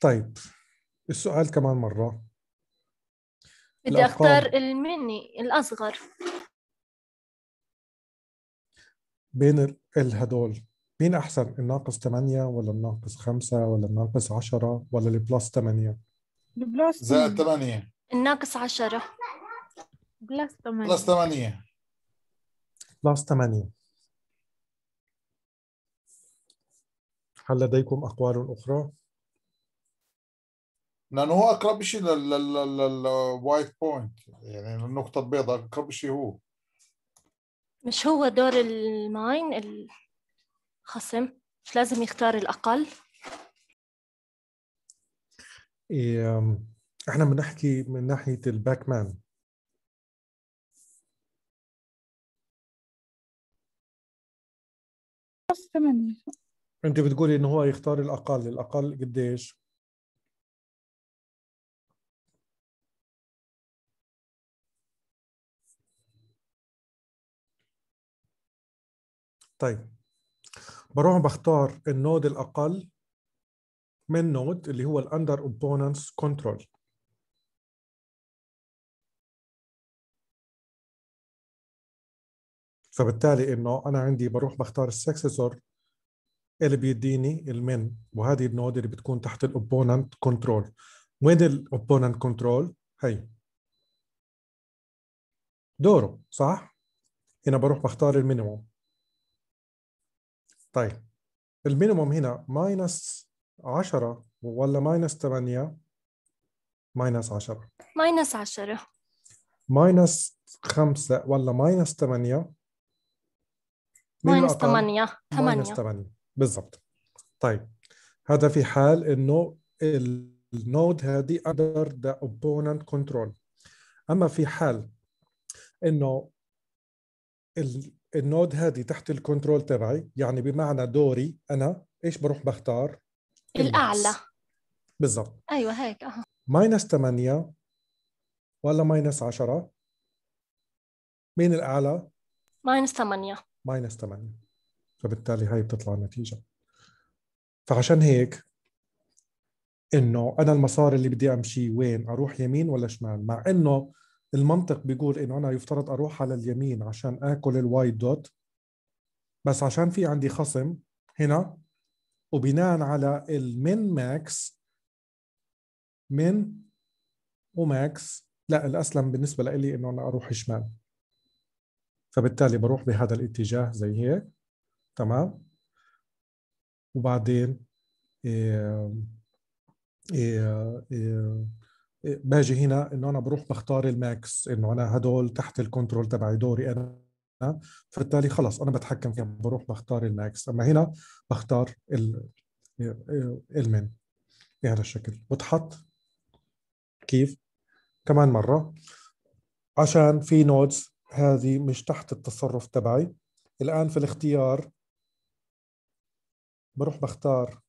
طيب السؤال كمان مره بدي أختار المني الأصغر بين الهدول مين أحسن الناقص 8 ولا الناقص 5 ولا الناقص 10 ولا البلس 8 البلس زائد 8 الناقص 10 بلس 8 بلس 8 بلس 8 هل لديكم أقوال أخرى؟ لانه هو اقرب شيء للوايت بوينت يعني النقطه البيضاء اقرب شيء هو مش هو دور الماين الخصم مش لازم يختار الاقل إيه احنا بنحكي من ناحيه الباك مان ثمانية انت بتقولي انه هو يختار الاقل الاقل قديش طيب بروح بختار النود الاقل من نود اللي هو الاندر اوبوننتس كنترول فبالتالي انه انا عندي بروح بختار السكسسور اللي بيديني المن وهذه النود اللي بتكون تحت الاوبوننت كنترول وين الاوبوننت كنترول هي دوره صح هنا بروح بختار المينيموم طيب المينيموم هنا ماينس 10 ولا ماينس 8 ماينس 10 ماينس 10 ماينس 5 ولا ماينس 8 ماينس 8 ماينس 8 بالضبط طيب هذا في حال انه النود هذه اندر ذا اوبوننت كنترول اما في حال انه النود هذه تحت الكنترول تبعي يعني بمعنى دوري انا ايش بروح بختار الاعلى بالضبط ايوه هيك اه ماينس 8 ولا ماينس 10 مين الاعلى ماينس 8 ماينس 8 فبالتالي هاي بتطلع النتيجه فعشان هيك انه انا المسار اللي بدي امشي وين اروح يمين ولا شمال مع انه المنطق بيقول انه انا يفترض اروح على اليمين عشان اكل الوايت دوت بس عشان في عندي خصم هنا وبناء على المين ماكس من وماكس لا الاسلم بالنسبه لي انه انا اروح شمال فبالتالي بروح بهذا الاتجاه زي هيك تمام وبعدين إيه إيه إيه باجي هنا انه انا بروح بختار الماكس انه انا هدول تحت الكنترول تبعي دوري انا فبالتالي خلص انا بتحكم فيهم بروح بختار الماكس اما هنا بختار المن بهذا الشكل بتحط كيف كمان مره عشان في نودز هذه مش تحت التصرف تبعي الان في الاختيار بروح بختار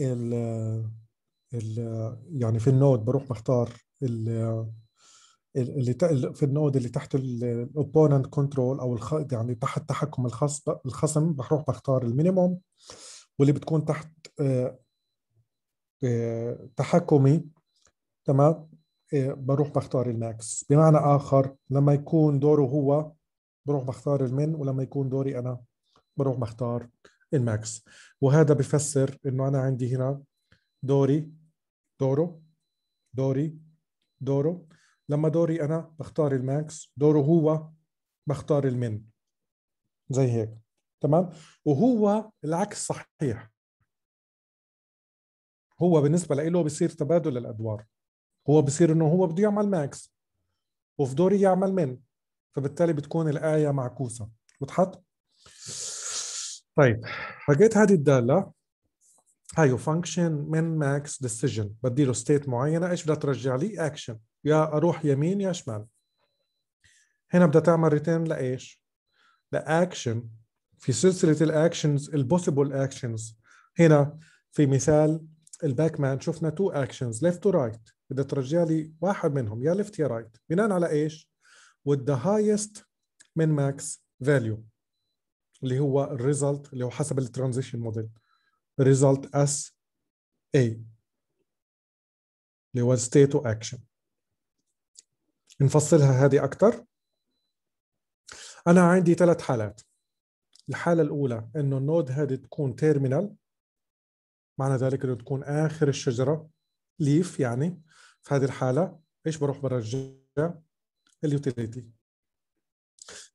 ال يعني في النود بروح بختار اللي في النود اللي تحت الاوبوننت كنترول او الخ... يعني تحت تحكم الخصم الخصم بروح بختار المينيموم واللي بتكون تحت آه، آه، تحكمي تمام آه، بروح بختار الماكس بمعنى اخر لما يكون دوره هو بروح بختار المين ولما يكون دوري انا بروح بختار الماكس وهذا بفسر انه انا عندي هنا دوري دوره دوري دوره لما دوري انا بختار الماكس دوره هو بختار المن زي هيك تمام وهو العكس صحيح هو بالنسبه له بصير تبادل الادوار هو بصير انه هو بده يعمل ماكس وفي دوري يعمل من فبالتالي بتكون الايه معكوسه وتحط طيب حقيت هذه الداله هيو فانكشن من ماكس ديسيجن بدي له ستيت معينه ايش بدها ترجع لي اكشن يا اروح يمين يا شمال هنا بدها تعمل ريتيرن لايش؟ لاكشن في سلسله الاكشنز البوسيبل اكشنز هنا في مثال الباك مان شفنا تو اكشنز ليفت تو رايت بدها ترجع لي واحد منهم يا ليفت يا رايت بناء على ايش؟ with the highest min max value اللي هو الريزلت اللي هو حسب الترانزيشن موديل result as A اللي هو state action نفصلها هذه أكثر أنا عندي ثلاث حالات الحالة الأولى إنه النود هذه تكون terminal معنى ذلك إنه تكون آخر الشجرة leaf يعني في هذه الحالة إيش بروح برجع اليوتيليتي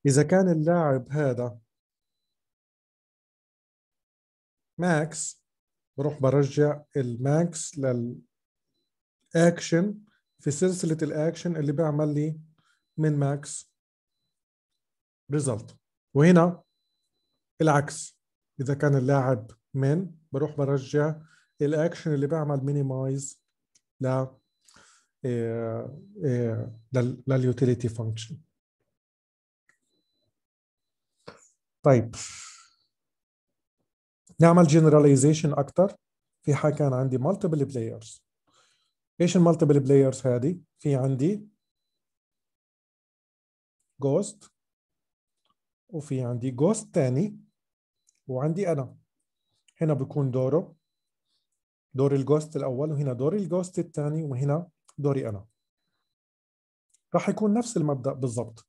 إذا كان اللاعب هذا ماكس بروح برجع الماكس للاكشن في سلسله الاكشن اللي بيعمل لي من ماكس ريزلت وهنا العكس اذا كان اللاعب من بروح برجع الاكشن اللي بعمل مينيمايز ل آه، آه، لليوتيليتي فانكشن طيب نعمل جنراليزيشن اكثر في حال كان عندي مالتيبل بلايرز ايش المالتيبل بلايرز هذه في عندي جوست وفي عندي جوست ثاني وعندي انا هنا بكون دوره دور الجوست الاول وهنا دور الجوست الثاني وهنا دوري انا راح يكون نفس المبدا بالضبط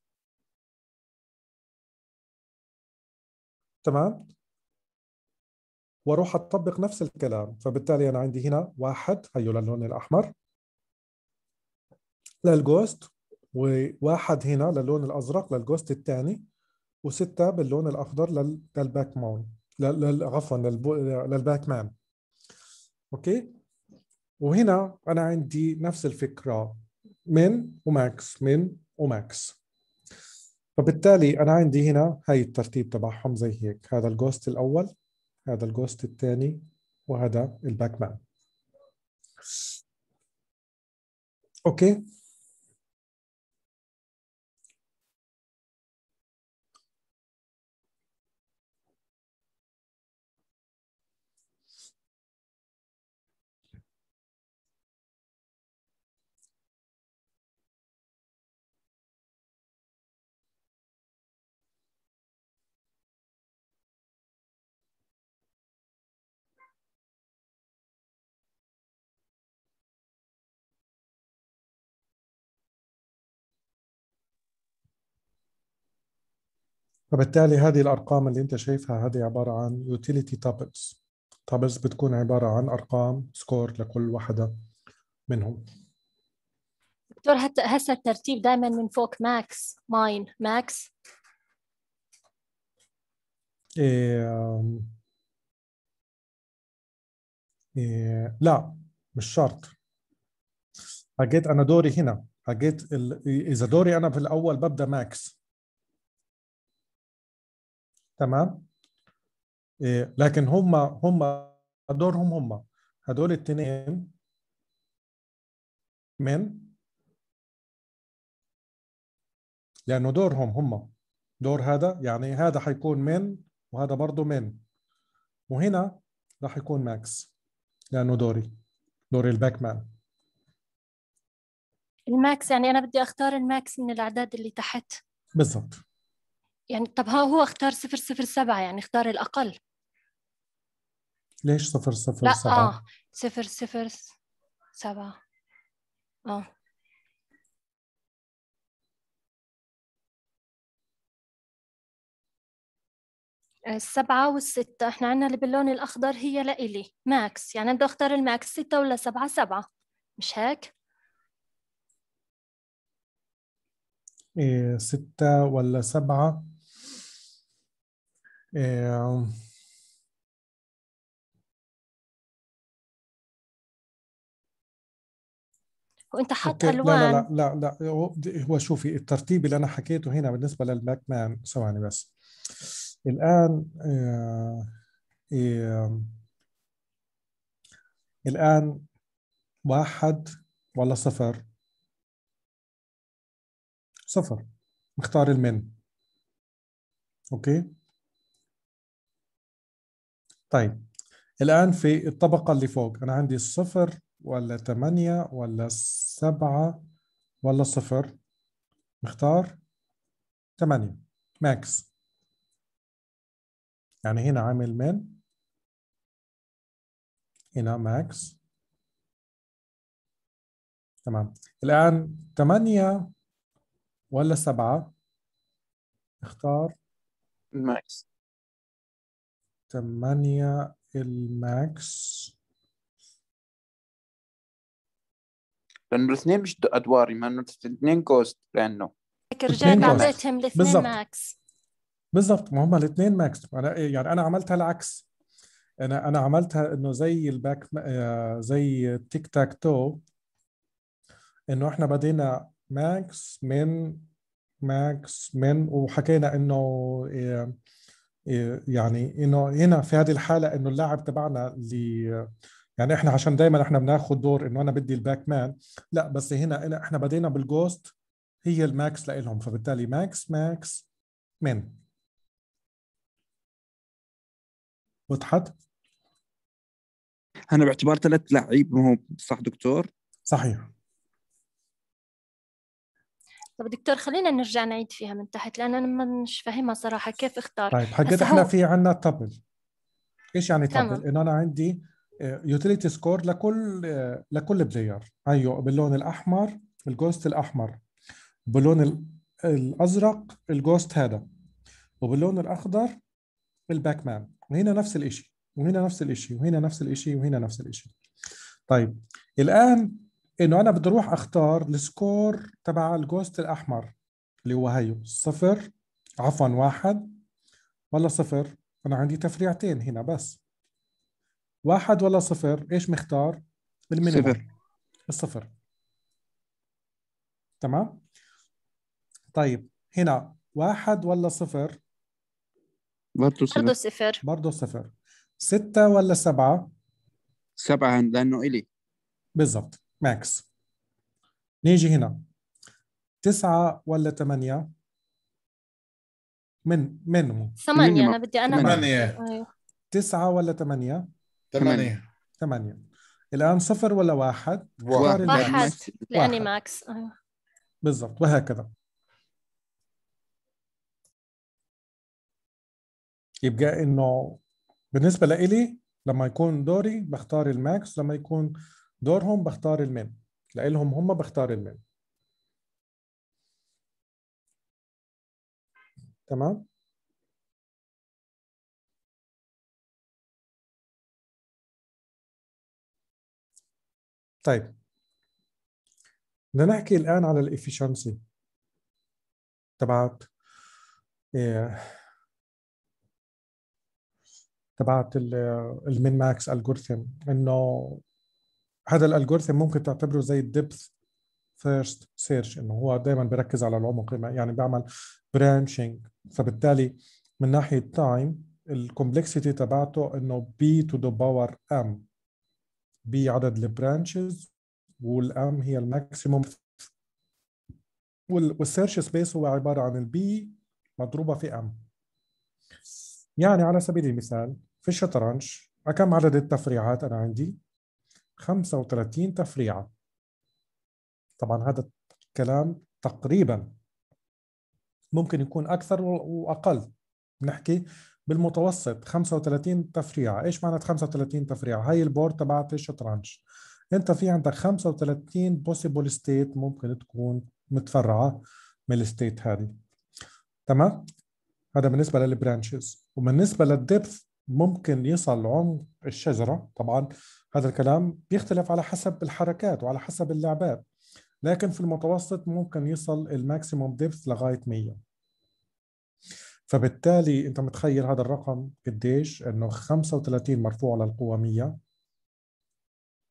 تمام واروح اطبق نفس الكلام فبالتالي انا عندي هنا واحد هيو للون الاحمر للجوست وواحد هنا للون الازرق للجوست الثاني وسته باللون الاخضر للباك مون عفوا للباك مان اوكي وهنا انا عندي نفس الفكره من وماكس من وماكس فبالتالي انا عندي هنا هاي الترتيب تبعهم زي هيك هذا الجوست الاول هذا الجوست الثاني وهذا الباك مان اوكي فبالتالي هذه الارقام اللي انت شايفها هذه عباره عن يوتيليتي تابلز تابلز بتكون عباره عن ارقام سكور لكل واحده منهم دكتور حتى هسه الترتيب دائما من فوق ماكس ماين ماكس إيه إيه لا مش شرط حكيت انا دوري هنا حكيت اذا دوري انا في الاول ببدا ماكس تمام إيه، لكن هم هم دورهم هم هدول التنين من لأنه دورهم هم دور هذا يعني هذا حيكون من وهذا برضه من وهنا راح يكون ماكس لأنه دوري دوري الباك مان الماكس يعني أنا بدي أختار الماكس من الأعداد اللي تحت بالضبط يعني طب ها هو اختار 007 يعني اختار الأقل ليش 007؟ لا آه 007 آه السبعة والستة احنا عنا اللي باللون الأخضر هي لإلي ماكس يعني بدي أختار الماكس ستة ولا سبعة سبعة مش هيك؟ إيه ستة ولا سبعة وانت حاط الوان لا لا لا لا هو شوفي الترتيب اللي انا حكيته هنا بالنسبه للباك مان ثواني بس الان آه، آه، الان واحد ولا صفر صفر مختار المن اوكي طيب الآن في الطبقة اللي فوق أنا عندي صفر ولا ثمانية ولا سبعة ولا صفر مختار ثمانية ماكس يعني هنا عامل من هنا ماكس تمام الآن ثمانية ولا سبعة اختار ماكس تمانية الماكس لأنه الاثنين مش أدواري ما إنه الاثنين كوست لأنه رجعت عملتهم الاثنين ماكس بالضبط ما هم الاثنين ماكس أنا إيه، يعني أنا عملتها العكس أنا أنا عملتها إنه زي الباك آه، زي تيك تاك تو إنه إحنا بدينا ماكس من ماكس من وحكينا إنه آه، إيه، يعني انه هنا في هذه الحاله انه اللاعب تبعنا اللي يعني احنا عشان دائما احنا بناخذ دور انه انا بدي الباك مان لا بس هنا احنا بدينا بالجوست هي الماكس لإلهم فبالتالي ماكس ماكس من وضحت؟ انا باعتبار ثلاث لعيب ما هو صح دكتور؟ صحيح طب دكتور خلينا نرجع نعيد فيها من تحت لان انا مش فاهمها صراحه كيف اختار طيب حقت احنا هو... في عندنا تابل ايش يعني تابل؟ انه انا عندي يوتيليتي آه، سكور لكل آه، لكل بلاير هيو باللون الاحمر الجوست الاحمر باللون الازرق الجوست هذا وباللون الاخضر الباك مان وهنا نفس الشيء وهنا نفس الشيء وهنا نفس الشيء وهنا نفس الشيء طيب الان انه انا بدي اروح اختار السكور تبع الجوست الاحمر اللي هو هيو صفر عفوا واحد ولا صفر انا عندي تفريعتين هنا بس واحد ولا صفر ايش مختار المينيمم صفر الصفر تمام طيب هنا واحد ولا صفر برضه صفر برضه صفر برضه صفر ستة ولا سبعة سبعة لأنه إلي بالضبط ماكس نيجي هنا تسعة ولا ثمانية من من ثمانية أنا بدي أنا ثمانية أيوه. تسعة ولا ثمانية ثمانية ثمانية الآن صفر ولا واحد واحد, واحد. لأني ماكس أيوه. بالضبط وهكذا يبقى إنه بالنسبة لإلي لما يكون دوري بختار الماكس لما يكون دورهم بختار الميم لإلهم هم بختار الميم تمام طيب بدنا نحكي الآن على الإفشنسي تبعت آه، تبعت المين ماكس الجوريثم انه هذا الالجوريثم ممكن تعتبره زي الدبث فيرست سيرش انه هو دائما بيركز على العمق يعني بيعمل برانشنج فبالتالي من ناحيه تايم الكومبلكسيتي تبعته انه بي تو ذا باور ام بي عدد البرانشز والام هي الماكسيموم والسيرش سبيس هو عباره عن البي مضروبه في ام يعني على سبيل المثال في الشطرنج كم عدد التفريعات انا عندي 35 تفريعة طبعا هذا الكلام تقريبا ممكن يكون أكثر وأقل بنحكي بالمتوسط 35 تفريعة إيش معنى 35 تفريعة هاي البورد تبعت الشطرنج أنت في عندك 35 بوسيبل ستيت ممكن تكون متفرعة من الستيت هذه تمام هذا بالنسبة للبرانشز وبالنسبة للدبث ممكن يصل عمق الشجرة طبعا هذا الكلام بيختلف على حسب الحركات وعلى حسب اللعبات لكن في المتوسط ممكن يصل الماكسيموم ديبث لغايه 100 فبالتالي انت متخيل هذا الرقم قديش انه 35 مرفوع للقوه 100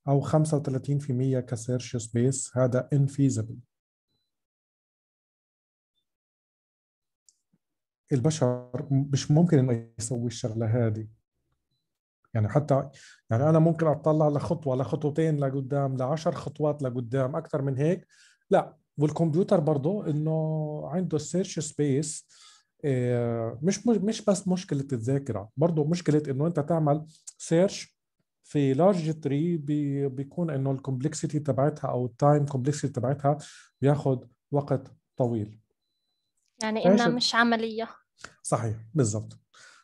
او 35% كسيرش سبيس هذا انفيزبل البشر مش ممكن انه يسوي الشغله هذه يعني حتى يعني انا ممكن اتطلع لخطوه لخطوتين لقدام لعشر خطوات لقدام اكثر من هيك لا والكمبيوتر برضه انه عنده سيرش آه، سبيس مش مش بس مشكله الذاكره برضه مشكله انه انت تعمل سيرش في لارج تري بي بيكون انه الكومبلكسيتي تبعتها او التايم كومبلكسيتي تبعتها بياخذ وقت طويل يعني انها مش عمليه صحيح بالضبط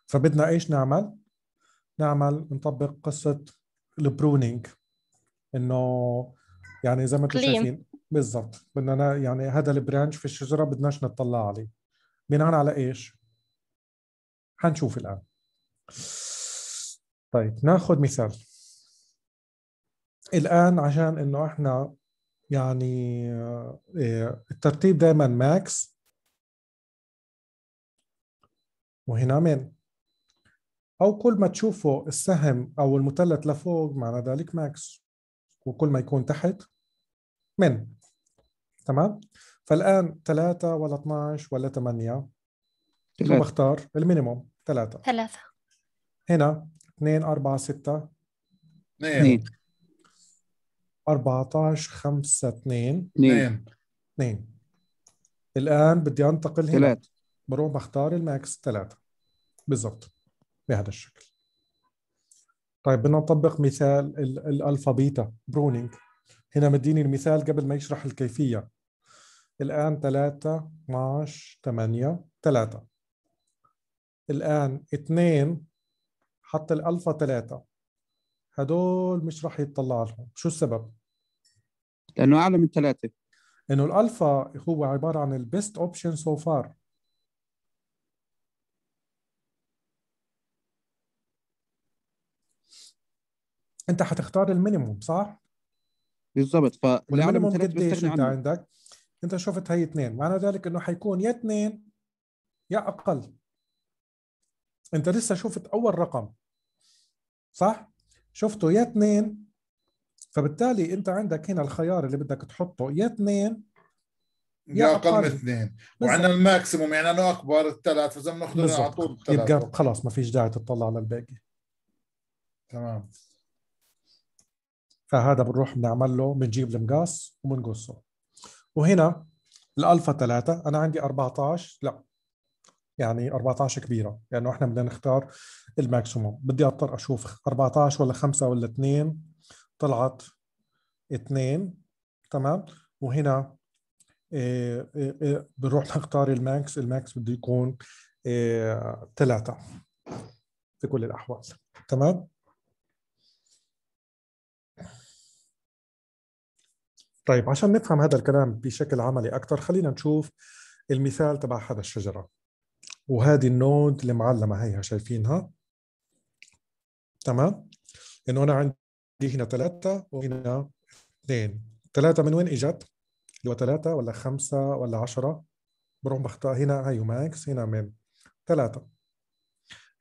فبدنا ايش نعمل نعمل نطبق قصه البرونينج انه يعني زي ما انتم شايفين بالضبط بدنا يعني هذا البرانش في الشجره بدناش نطلع عليه بناء على ايش؟ حنشوف الان طيب ناخذ مثال الان عشان انه احنا يعني آه، إيه، الترتيب دائما ماكس وهنا من او كل ما تشوفوا السهم او المثلث لفوق معنى ذلك ماكس وكل ما يكون تحت من تمام فالان 3 ولا 12 ولا 8 شو بختار المينيموم 3 3 هنا 2 4 6 2 14 5 2 2 2 الان بدي انتقل هنا 3 بروح بختار الماكس 3 بالضبط بهذا الشكل طيب بدنا نطبق مثال الالفا بيتا برونينج هنا مديني المثال قبل ما يشرح الكيفيه الان 3 12 8 3 الان 2 حط الالفا 3 هدول مش راح يتطلع لهم شو السبب لانه اعلى من ثلاثه انه الالفا هو عباره عن البيست اوبشن سو فار انت حتختار المينيموم صح؟ بالضبط المينيموم قديش انت عندك؟ انت شفت هي اثنين معنى ذلك انه حيكون يا اثنين يا اقل انت لسه شفت اول رقم صح؟ شفته يا اثنين فبالتالي انت عندك هنا الخيار اللي بدك تحطه يا اثنين يا اقل من اثنين وعندنا الماكسيموم يعني انه اكبر الثلاث فاذا بناخذ على طول الثلاث يبقى خلاص ما فيش داعي تطلع على الباقي تمام فهذا بنروح بنعمل له بنجيب المقاس وبنقصه وهنا الالفا 3 انا عندي 14 لا يعني 14 كبيره لانه احنا بدنا نختار الماكسيموم بدي اضطر اشوف 14 ولا 5 ولا 2 طلعت 2 تمام وهنا إيه إيه بنروح نختار الماكس الماكس بده يكون 3 آه، في كل الأحوال تمام طيب عشان نفهم هذا الكلام بشكل عملي اكثر خلينا نشوف المثال تبع هذا الشجره وهذه النود المعلمه هيها شايفينها تمام انه انا عندي هنا ثلاثه وهنا اثنين ثلاثه من وين اجت؟ اللي هو ثلاثه ولا خمسه ولا عشرة بروح بختار هنا هيو ماكس هنا من ثلاثه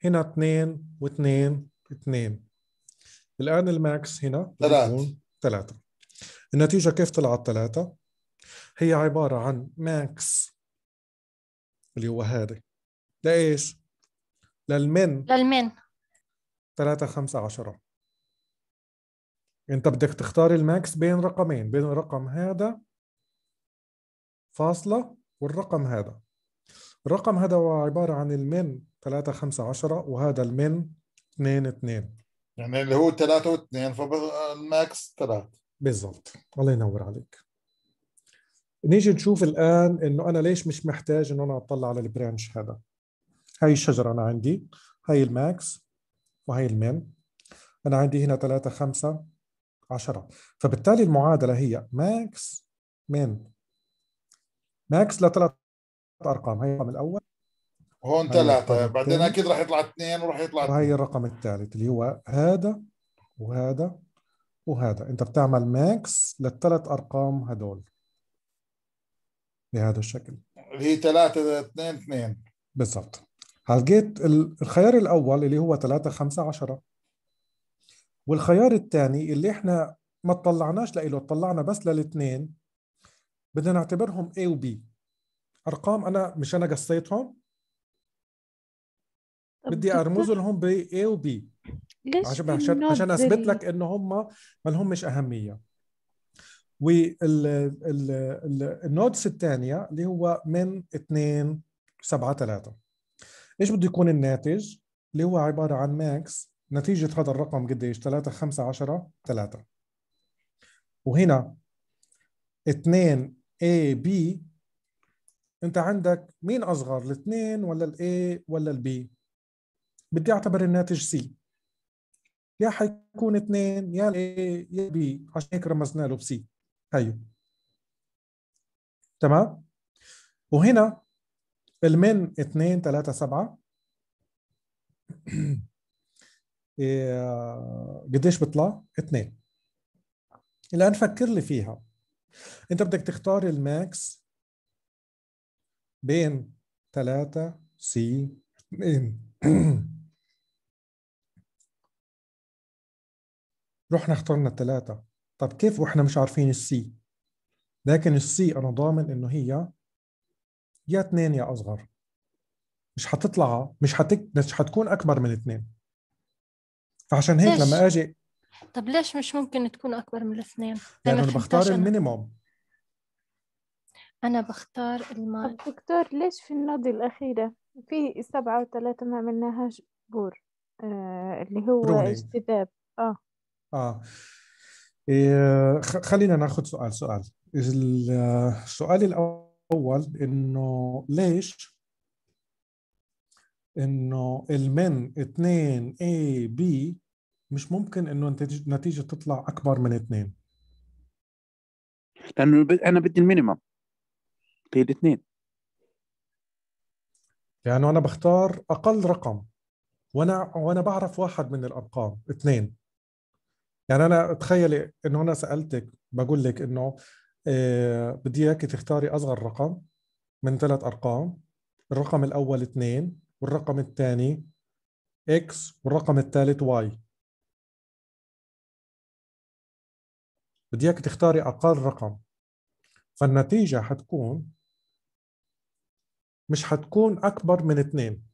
هنا اثنين واثنين اثنين الان الماكس هنا ثلاثه ثلاثه النتيجة كيف طلعت ثلاثة؟ هي عبارة عن ماكس اللي هو هذا لإيش؟ للمن للمن 3 5 10 انت بدك تختار الماكس بين رقمين بين الرقم هذا فاصلة والرقم هذا الرقم هذا هو عبارة عن المن 3 5 10 وهذا المن 2 2 يعني اللي هو 3 واثنين 2 فالماكس 3 بالضبط الله ينور عليك نيجي نشوف الان انه انا ليش مش محتاج انه انا اطلع على البرانش هذا هاي الشجره انا عندي هاي الماكس وهي المين انا عندي هنا ثلاثة خمسة عشرة فبالتالي المعادله هي ماكس من ماكس لثلاث ارقام هي الرقم الاول هون ثلاثه بعدين اكيد راح يطلع اثنين وراح يطلع وهي الرقم الثالث اللي هو هذا وهذا وهذا انت بتعمل ماكس للثلاث ارقام هدول بهذا الشكل هي 3 2 2 بالضبط هلقيت الخيار الاول اللي هو 3 5 10 والخيار الثاني اللي احنا ما طلعناش له طلعنا بس للاثنين بدنا نعتبرهم A و B ارقام انا مش انا قصيتهم بدي ارمز لهم ب A و B ليش عشان عشان, اثبت لك انه هم ما لهمش اهميه والنودس الثانيه اللي هو من 2 7 3 ايش بده يكون الناتج اللي هو عباره عن ماكس نتيجه هذا الرقم قديش 3 5 10 3 وهنا 2 A B انت عندك مين اصغر الاثنين ولا الاي ولا البي بدي اعتبر الناتج سي يا حيكون اثنين يا يا بي عشان هيك رمزنا له بسي هيو أيوه. تمام وهنا المين اثنين ثلاثة سبعة إيه، قديش بطلع اثنين الآن فكر لي فيها أنت بدك تختار الماكس بين ثلاثة سي اثنين رحنا اخترنا الثلاثه طب كيف واحنا مش عارفين السي لكن السي انا ضامن انه هي يا اثنين يا اصغر مش هتطلع مش هتك... مش هتكون اكبر من اثنين فعشان هيك ليش؟ لما اجي طب ليش مش ممكن تكون اكبر من الاثنين؟ لانه انا بختار المينيموم انا بختار المال طب دكتور ليش في النادي الاخيره في سبعة وثلاثة ما عملناهاش بور آه اللي هو اجتذاب اه اه إيه خلينا ناخذ سؤال سؤال السؤال الاول انه ليش انه المن 2 اي بي مش ممكن انه النتيجه تطلع اكبر من اثنين لانه انا بدي المينيمم هي الاثنين يعني انا بختار اقل رقم وانا وانا بعرف واحد من الارقام اثنين يعني انا تخيلي انه انا سالتك بقول لك انه آه، بدي اياك تختاري اصغر رقم من ثلاث ارقام الرقم الاول اثنين والرقم الثاني اكس والرقم الثالث واي بدي اياك تختاري اقل رقم فالنتيجه حتكون مش حتكون اكبر من اثنين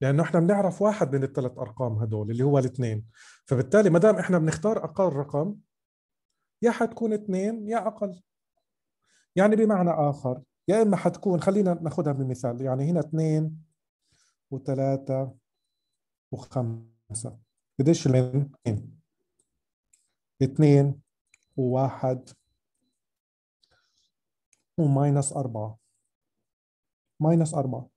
لانه احنا بنعرف واحد من الثلاث ارقام هدول اللي هو الاثنين فبالتالي ما دام احنا بنختار اقل رقم يا حتكون اثنين يا اقل يعني بمعنى اخر يا اما حتكون خلينا ناخذها بمثال يعني هنا اثنين وثلاثة وخمسة قديش اثنين اثنين وواحد وماينس أربعة ماينس أربعة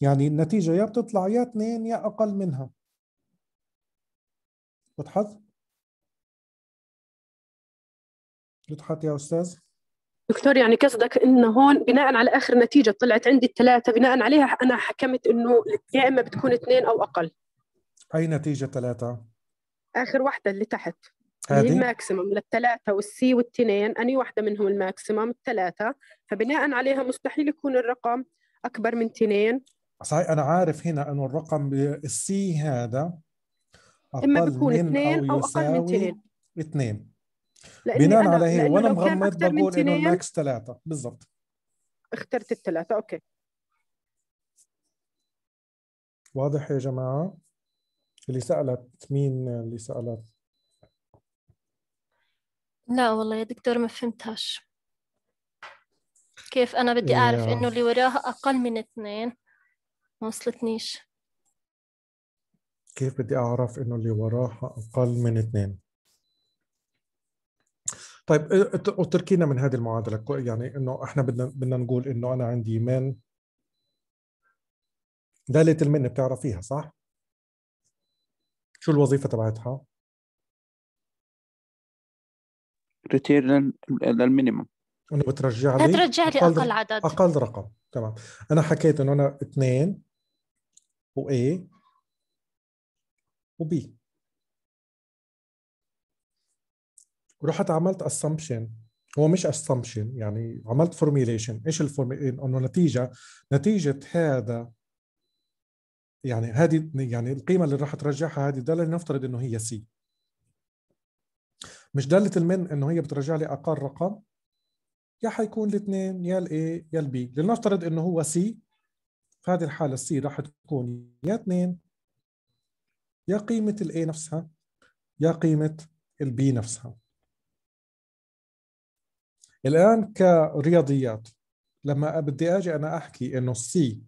يعني النتيجة يا بتطلع يا اثنين يا أقل منها بتحط بتحط يا أستاذ دكتور يعني قصدك انه هون بناء على اخر نتيجه طلعت عندي الثلاثه بناء عليها انا حكمت انه يا اما بتكون اثنين او اقل اي نتيجه ثلاثه؟ اخر واحده اللي تحت هذه الماكسيمم للثلاثه والسي والتنين اني واحده منهم الماكسيمم الثلاثه فبناء عليها مستحيل يكون الرقم اكبر من تنين صحيح انا عارف هنا انه الرقم السي هذا اما بيكون اثنين او, أو اقل من اثنين اثنين بناء على هيك وانا مغمض بقول انه الماكس ثلاثه بالضبط اخترت الثلاثه اوكي واضح يا جماعه اللي سالت مين اللي سالت لا والله يا دكتور ما فهمتهاش كيف انا بدي اعرف انه اللي وراها اقل من اثنين ما وصلتنيش كيف بدي أعرف إنه اللي وراها أقل من اثنين طيب إيه، اتركينا من هذه المعادلة يعني إنه إحنا بدنا بدنا نقول إنه أنا عندي من دالة المن بتعرفيها صح؟ شو الوظيفة تبعتها؟ ريتيرن للمينيمم انه بترجع لي بترجع لي أقل عدد اقل رقم تمام انا حكيت انه انا اثنين و A e, و B ورحت عملت assumption هو مش assumption يعني عملت formulation ايش الفورميليشن انه نتيجه نتيجه هذا يعني هذه يعني القيمه اللي راح ترجعها هذه داله نفترض انه هي سي مش داله المن انه هي بترجع لي اقل رقم يا حيكون الاثنين يا الاي يا البي لنفترض انه هو سي في هذه الحاله السي راح تكون يا 2 يا قيمه الاي نفسها يا قيمه البي نفسها الان كرياضيات لما بدي اجي انا احكي انه السي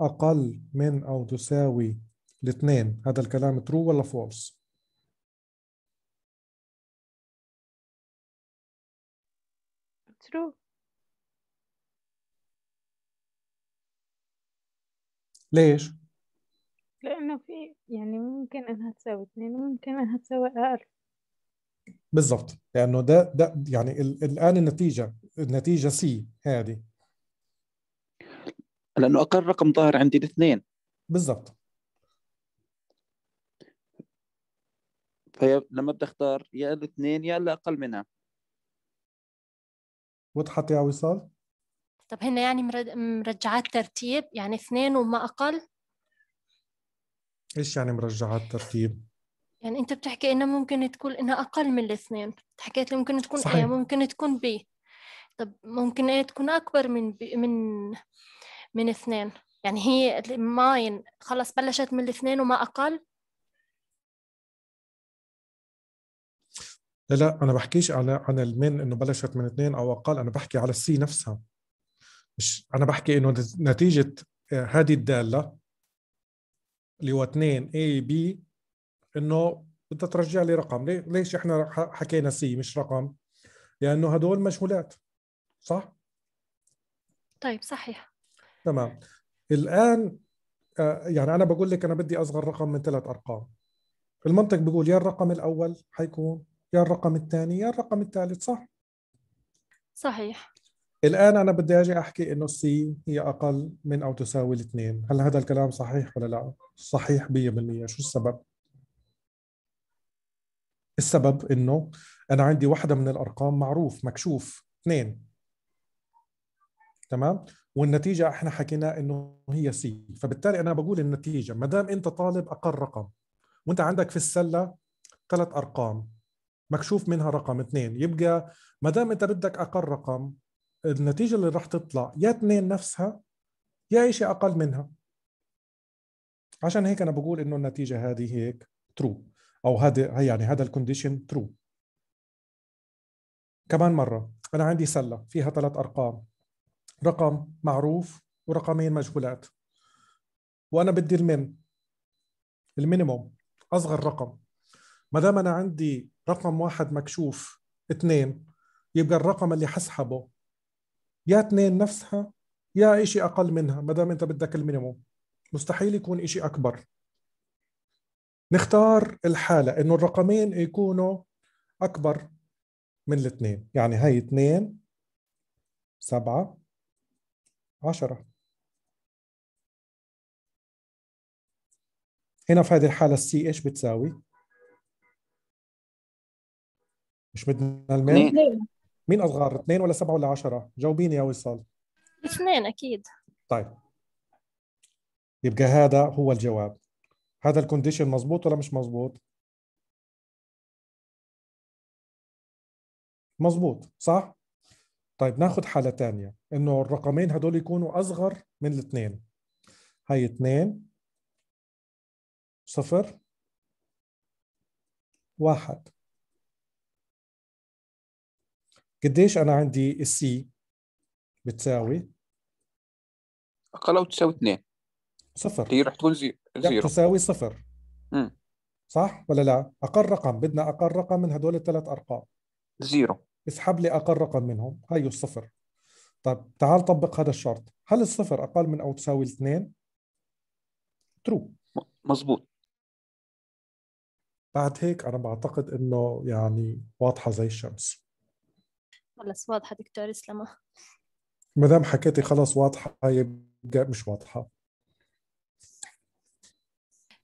اقل من او تساوي الاثنين هذا الكلام ترو ولا فولس ترو ليش؟ لأنه في يعني ممكن إنها تساوي اثنين وممكن إنها تساوي أقل بالضبط لأنه ده ده يعني الآن النتيجة النتيجة سي هذه لأنه أقل رقم ظاهر عندي الاثنين بالضبط فلما بدي أختار يا الاثنين يا الاقل منها وضحت يا وصال؟ طب هن يعني مرجعات ترتيب يعني اثنين وما أقل إيش يعني مرجعات ترتيب؟ يعني أنت بتحكي إنها ممكن تكون إنها أقل من الاثنين حكيت لي ممكن تكون صحيح. A ممكن تكون بي طب ممكن A تكون أكبر من بي من من اثنين يعني هي ماين خلص بلشت من الاثنين وما أقل لا لا انا بحكيش على عن المين انه بلشت من اثنين او اقل انا بحكي على السي نفسها مش انا بحكي انه نتيجه آه، هذه الداله اللي هو 2 اي بي انه بدها ترجع لي رقم ليش احنا حكينا سي مش رقم لانه هدول مجهولات صح طيب صحيح تمام الان آه، يعني انا بقول لك انا بدي اصغر رقم من ثلاث ارقام المنطق بيقول يا الرقم الاول حيكون يا الرقم الثاني يا الرقم الثالث صح صحيح الان انا بدي اجي احكي انه السي هي اقل من او تساوي الاثنين هل هذا الكلام صحيح ولا لا صحيح 100% شو السبب السبب انه انا عندي واحده من الارقام معروف مكشوف اثنين تمام والنتيجه احنا حكينا انه هي سي فبالتالي انا بقول النتيجه ما دام انت طالب اقل رقم وانت عندك في السله ثلاث ارقام مكشوف منها رقم اثنين يبقى ما دام انت بدك اقل رقم النتيجه اللي رح تطلع يا اثنين نفسها يا شيء اقل منها عشان هيك انا بقول انه النتيجه هذه هيك ترو او هذا يعني هذا الكونديشن ترو كمان مره انا عندي سله فيها ثلاث ارقام رقم معروف ورقمين مجهولات وانا بدي المين المينيموم اصغر رقم ما دام انا عندي رقم واحد مكشوف اثنين يبقى الرقم اللي حسحبه يا اثنين نفسها يا شيء اقل منها ما دام انت بدك المينيموم مستحيل يكون شيء اكبر نختار الحاله انه الرقمين يكونوا اكبر من الاثنين يعني هي اثنين سبعة عشرة هنا في هذه الحالة السي ايش بتساوي؟ مش بدنا المين؟ مين اصغر اثنين ولا سبعه ولا عشرة جاوبيني يا وصال اثنين اكيد طيب يبقى هذا هو الجواب هذا الكونديشن مزبوط ولا مش مزبوط مزبوط صح طيب ناخذ حاله ثانيه انه الرقمين هدول يكونوا اصغر من الاثنين هي اثنين صفر واحد قديش انا عندي السي بتساوي اقل او تساوي 2 صفر هي رح تكون زيرو تساوي صفر امم صح ولا لا اقل رقم بدنا اقل رقم من هدول الثلاث ارقام زيرو اسحب لي اقل رقم منهم هيو الصفر طب تعال طبق هذا الشرط هل الصفر اقل من او تساوي اثنين ترو مزبوط بعد هيك انا بعتقد انه يعني واضحه زي الشمس خلص واضحة دكتور اسلمة ما دام حكيتي خلص واضحة يبقى مش واضحة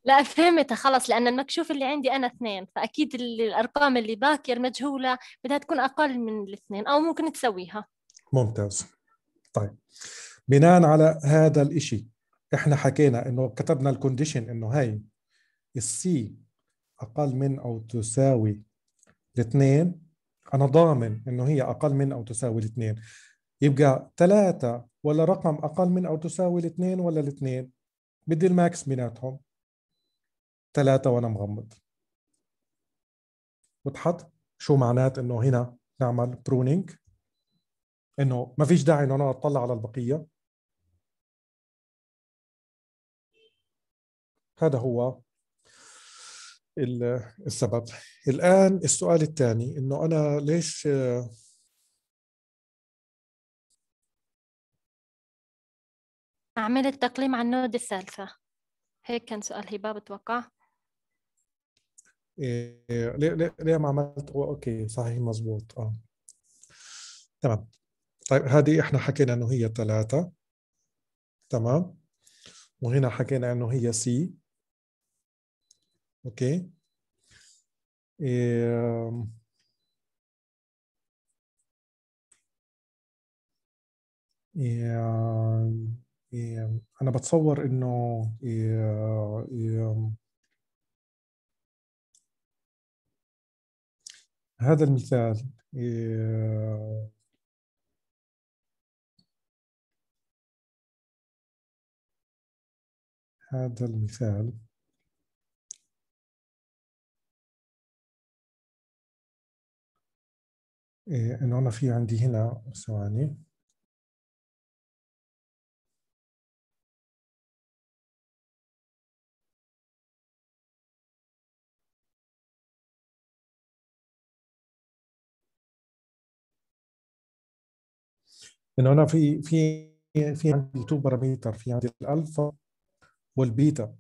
لا فهمتها خلص لأن المكشوف اللي عندي أنا اثنين فأكيد الأرقام اللي باكر المجهولة بدها تكون أقل من الاثنين أو ممكن تسويها ممتاز طيب بناء على هذا الإشي إحنا حكينا إنه كتبنا الكونديشن إنه هاي السي أقل من أو تساوي الاثنين انا ضامن انه هي اقل من او تساوي الاثنين يبقى ثلاثة ولا رقم اقل من او تساوي الاثنين ولا الاثنين بدي الماكس بيناتهم ثلاثة وانا مغمض وضحت شو معنات انه هنا نعمل برونينج انه ما فيش داعي انه انا اطلع على البقيه هذا هو السبب الآن السؤال الثاني إنه أنا ليش أعمل التقليم عن النود الثالثة هيك كان سؤال هبة بتوقع إيه ليه ليه ليه ما عملت اوكي صحيح مزبوط اه تمام طيب هذه احنا حكينا انه هي ثلاثة تمام وهنا حكينا انه هي سي OK Et euh, euh, euh, انا بتصور انه هذا المثال هذا المثال إيه انه انا في عندي هنا ثواني انه انا في في في عندي تو باراميتر في عندي الالفا والبيتا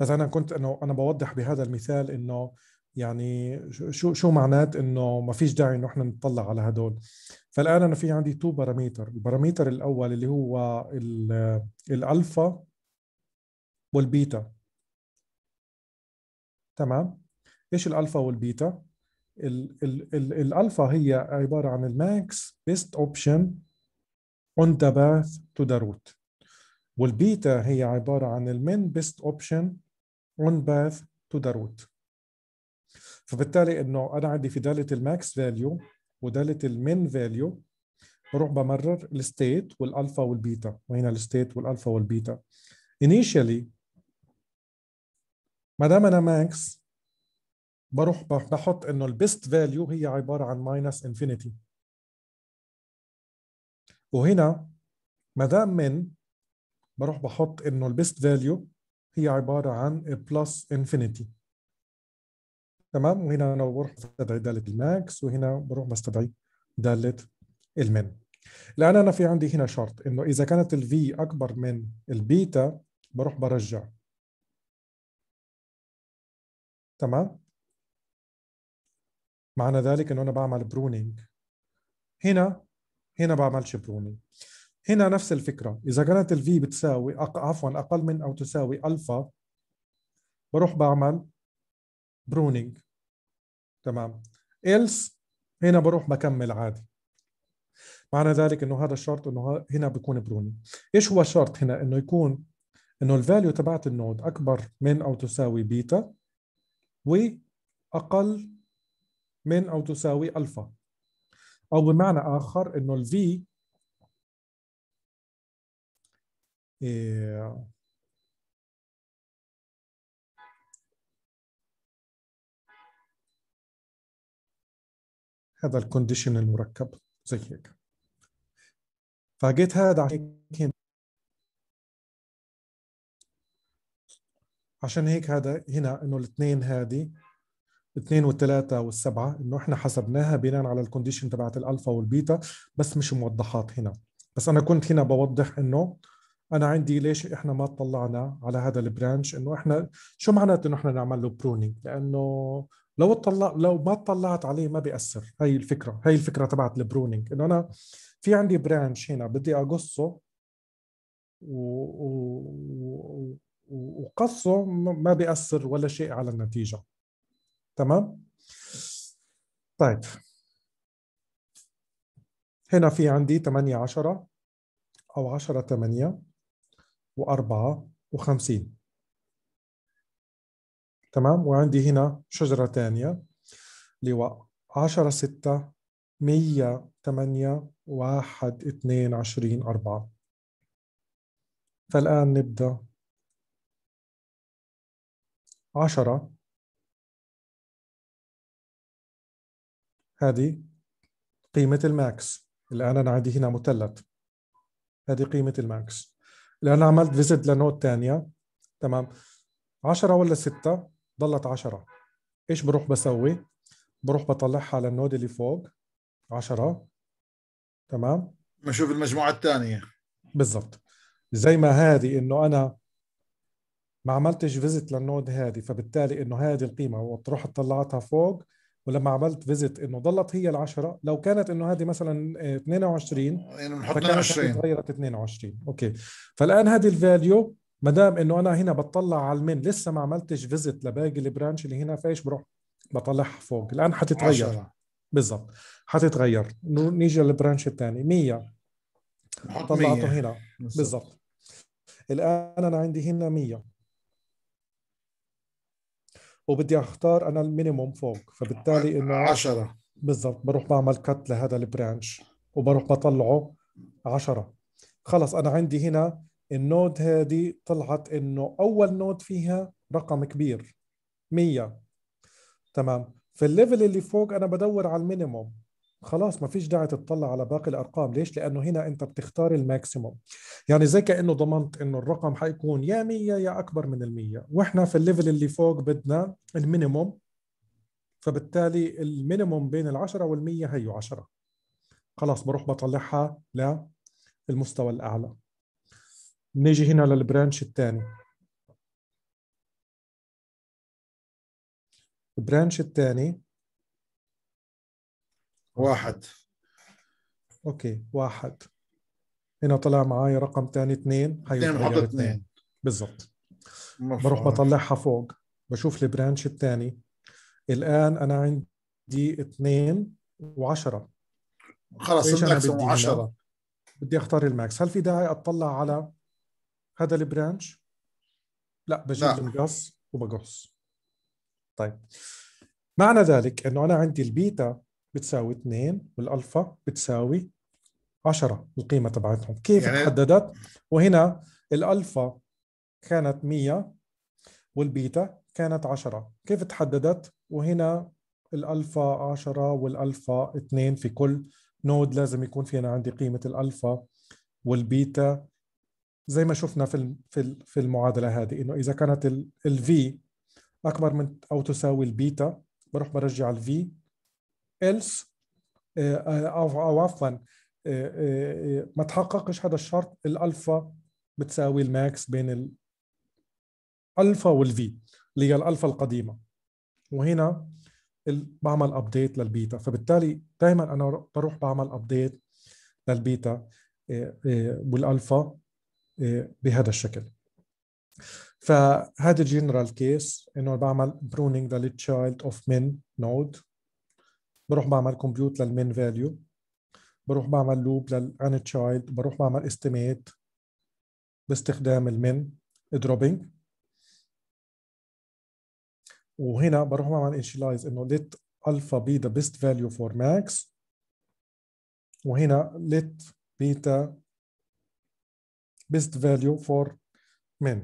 بس انا كنت انه انا بوضح بهذا المثال انه يعني شو شو معنات انه ما فيش داعي انه احنا نطلع على هدول فالان انا في عندي تو باراميتر الباراميتر الاول اللي هو الالفا والبيتا تمام ايش الالفا والبيتا الالفا هي عباره عن الماكس بيست اوبشن اون ذا باث تو ذا روت والبيتا هي عباره عن المين بيست اوبشن اون باث تو ذا روت فبالتالي انه انا عندي في داله الماكس فاليو وداله المين فاليو بروح بمرر الستيت والالفا والبيتا وهنا الستيت والالفا والبيتا initially ما دام انا ماكس بروح بحط انه البيست فاليو هي عباره عن ماينس انفينيتي وهنا ما دام من بروح بحط انه البيست فاليو هي عباره عن بلس انفينيتي تمام وهنا انا بروح بستدعي داله الماكس وهنا بروح بستدعي داله المن الان انا في عندي هنا شرط انه اذا كانت الفي اكبر من البيتا بروح برجع تمام معنى ذلك انه انا بعمل برونينج هنا هنا بعملش برونينج هنا نفس الفكره اذا كانت الفي بتساوي أق... عفوا اقل من او تساوي الفا بروح بعمل بروننج تمام إلس هنا بروح بكمل عادي معنى ذلك انه هذا الشرط انه هنا بيكون بروني ايش هو الشرط هنا انه يكون انه الفاليو تبعت النود اكبر من او تساوي بيتا واقل من او تساوي الفا او بمعنى اخر انه الفي هذا الكونديشن المركب زي هيك فجيت هذا هيك عشان هيك هذا هنا انه الاثنين هذه الاثنين والثلاثة والسبعة انه احنا حسبناها بناء على الكونديشن تبعت الالفا والبيتا بس مش موضحات هنا بس انا كنت هنا بوضح انه انا عندي ليش احنا ما طلعنا على هذا البرانش انه احنا شو معناته انه احنا نعمل له برونينج لانه لو اطلع لو ما اطلعت عليه ما بيأثر هاي الفكره هاي الفكره تبعت البرونينج انه انا في عندي برانش هنا بدي اقصه و... و... وقصه ما بيأثر ولا شيء على النتيجه تمام طيب هنا في عندي 8 10 او 10 8 و4 و50 تمام وعندي هنا شجرة ثانية لواء 10 6 100 8 1 2 20 4 فالآن نبدأ 10 هذه قيمة الماكس الآن أنا عندي هنا مثلث هذه قيمة الماكس الآن عملت فيزيت لنود ثانية تمام 10 ولا 6 ضلت 10 ايش بروح بسوي؟ بروح بطلعها على النود اللي فوق 10 تمام؟ بشوف المجموعه الثانيه بالضبط زي ما هذه انه انا ما عملتش فيزيت للنود هذه فبالتالي انه هذه القيمه ورحت طلعتها فوق ولما عملت فيزيت انه ضلت هي ال10 لو كانت انه هذه مثلا 22 يعني بنحط 22 تغيرت 22 اوكي فالان هذه الفاليو ما دام انه انا هنا بطلع على المين لسه ما عملتش فيزيت لباقي البرانش اللي هنا فايش بروح بطلعها فوق الان حتتغير بالضبط حتتغير نيجي للبرانش الثاني 100 طلعته هنا بالضبط الان انا عندي هنا 100 وبدي اختار انا المينيموم فوق فبالتالي انه 10 بالضبط بروح بعمل كت لهذا البرانش وبروح بطلعه 10 خلص انا عندي هنا النود هذه طلعت انه اول نود فيها رقم كبير 100 تمام في الليفل اللي فوق انا بدور على المينيموم خلاص ما فيش داعي تطلع على باقي الارقام ليش لانه هنا انت بتختار الماكسيموم يعني زي كانه ضمنت انه الرقم حيكون يا 100 يا اكبر من ال100 واحنا في الليفل اللي فوق بدنا المينيموم فبالتالي المينيموم بين ال10 وال100 هيو 10 خلاص بروح بطلعها للمستوى الاعلى نيجي هنا للبرانش الثاني البرانش الثاني واحد اوكي واحد هنا طلع معي رقم ثاني اثنين هي اثنين اثنين بالضبط بروح بطلعها فوق بشوف البرانش الثاني الان انا عندي اثنين وعشرة خلص الماكسيموم 10 بدي اختار الماكس هل في داعي اطلع على هذا البرانش لا بجيب لا. نعم. المقص وبقص طيب معنى ذلك انه انا عندي البيتا بتساوي 2 والالفا بتساوي 10 القيمه تبعتهم كيف يعني... تحددت وهنا الالفا كانت 100 والبيتا كانت 10 كيف تحددت وهنا الالفا 10 والالفا 2 في كل نود لازم يكون في انا عندي قيمه الالفا والبيتا زي ما شفنا في في في المعادله هذه انه اذا كانت الفي اكبر من او تساوي البيتا بروح برجع الفي else او آه، آه، او عفوا آه، ما تحققش هذا الشرط الالفا بتساوي الماكس بين الالفا والفي اللي هي الالفا القديمه وهنا بعمل ابديت للبيتا فبالتالي دائما انا بروح بعمل ابديت للبيتا والالفا بهذا الشكل فهذا الجنرال كيس انه بعمل برونينج للتشايلد اوف من نود بروح بعمل كومبيوت للمين فاليو بروح بعمل لوب للان تشايلد بروح بعمل استيميت باستخدام المن دروبينج وهنا بروح بعمل انشيلايز انه ليت الفا بي ذا بيست فاليو فور ماكس وهنا ليت بيتا best value for men.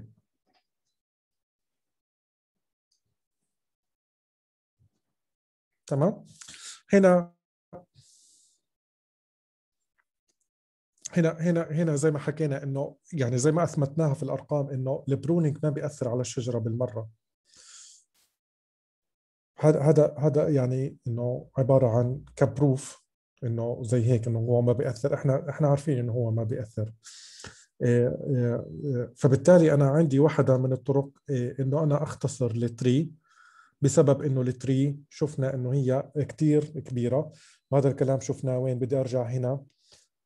تمام هنا هنا هنا هنا زي ما حكينا انه يعني زي ما اثبتناها في الارقام انه البرونينج ما بياثر على الشجره بالمره هذا هذا هذا يعني انه عباره عن كبروف انه زي هيك انه هو ما بياثر احنا احنا عارفين انه هو ما بياثر إيه، إيه، إيه، فبالتالي انا عندي واحده من الطرق انه انا اختصر لتري بسبب انه التري شفنا انه هي كتير كبيره وهذا الكلام شفناه وين بدي ارجع هنا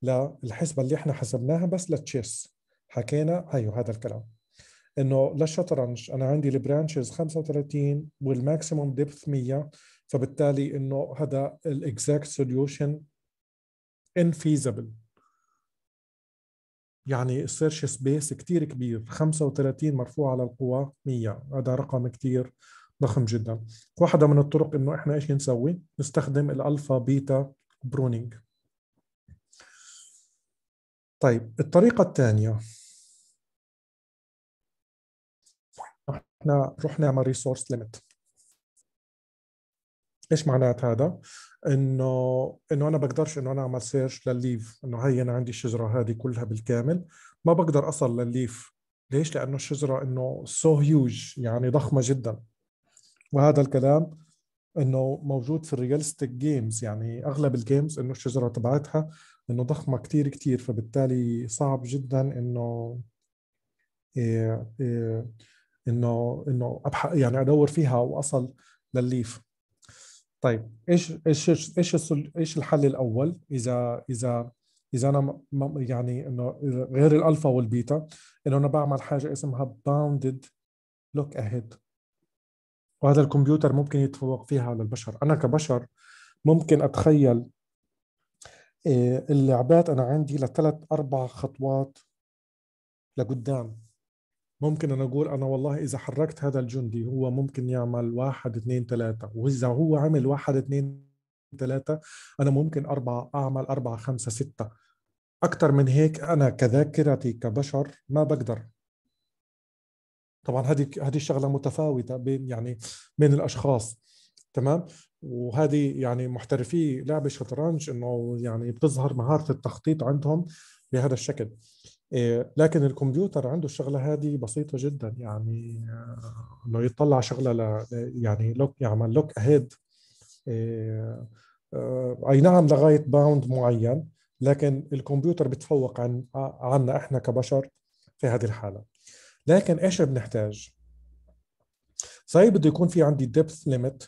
للحسبه اللي احنا حسبناها بس للتشيس حكينا هيو أيوه، هذا الكلام انه للشطرنج انا عندي البرانشز 35 والماكسيموم ديبث 100 فبالتالي انه هذا الاكزاكت سوليوشن انفيزبل يعني السيرش سبيس كتير كبير 35 مرفوع على القوى 100 هذا رقم كتير ضخم جدا واحدة من الطرق انه احنا ايش نسوي نستخدم الالفا بيتا برونينج طيب الطريقة الثانية احنا رحنا نعمل ريسورس ليميت ايش معنات هذا؟ انه انه انا بقدرش انه انا اعمل سيرش للليف انه هي انا عندي الشجره هذه كلها بالكامل ما بقدر اصل للليف ليش؟ لانه الشجره انه سو so هيوج يعني ضخمه جدا وهذا الكلام انه موجود في الريالستيك جيمز يعني اغلب الجيمز انه الشجره تبعتها انه ضخمه كتير كتير فبالتالي صعب جدا انه إيه إيه انه انه ابحث يعني ادور فيها واصل للليف طيب ايش ايش ايش ايش الحل الاول اذا اذا اذا انا يعني انه غير الالفا والبيتا انه انا بعمل حاجه اسمها باوندد لوك اهيد وهذا الكمبيوتر ممكن يتفوق فيها على البشر انا كبشر ممكن اتخيل آه، اللعبات انا عندي لثلاث اربع خطوات لقدام ممكن أنا أقول أنا والله إذا حركت هذا الجندي هو ممكن يعمل واحد اثنين ثلاثة وإذا هو عمل واحد اثنين ثلاثة أنا ممكن أربعة أعمل أربعة خمسة ستة أكثر من هيك أنا كذاكرتي كبشر ما بقدر طبعا هذه هذه الشغله متفاوته بين يعني بين الاشخاص تمام وهذه يعني محترفي لعب الشطرنج انه يعني بتظهر مهاره التخطيط عندهم بهذا الشكل آه، لكن الكمبيوتر عنده الشغله هذه بسيطه جدا يعني آه، انه يطلع شغله ل يعني لوك يعمل لوك اهيد آه، اي نعم لغايه باوند معين لكن الكمبيوتر بتفوق عن عنا احنا كبشر في هذه الحاله لكن ايش بنحتاج صحيح بده يكون في عندي depth limit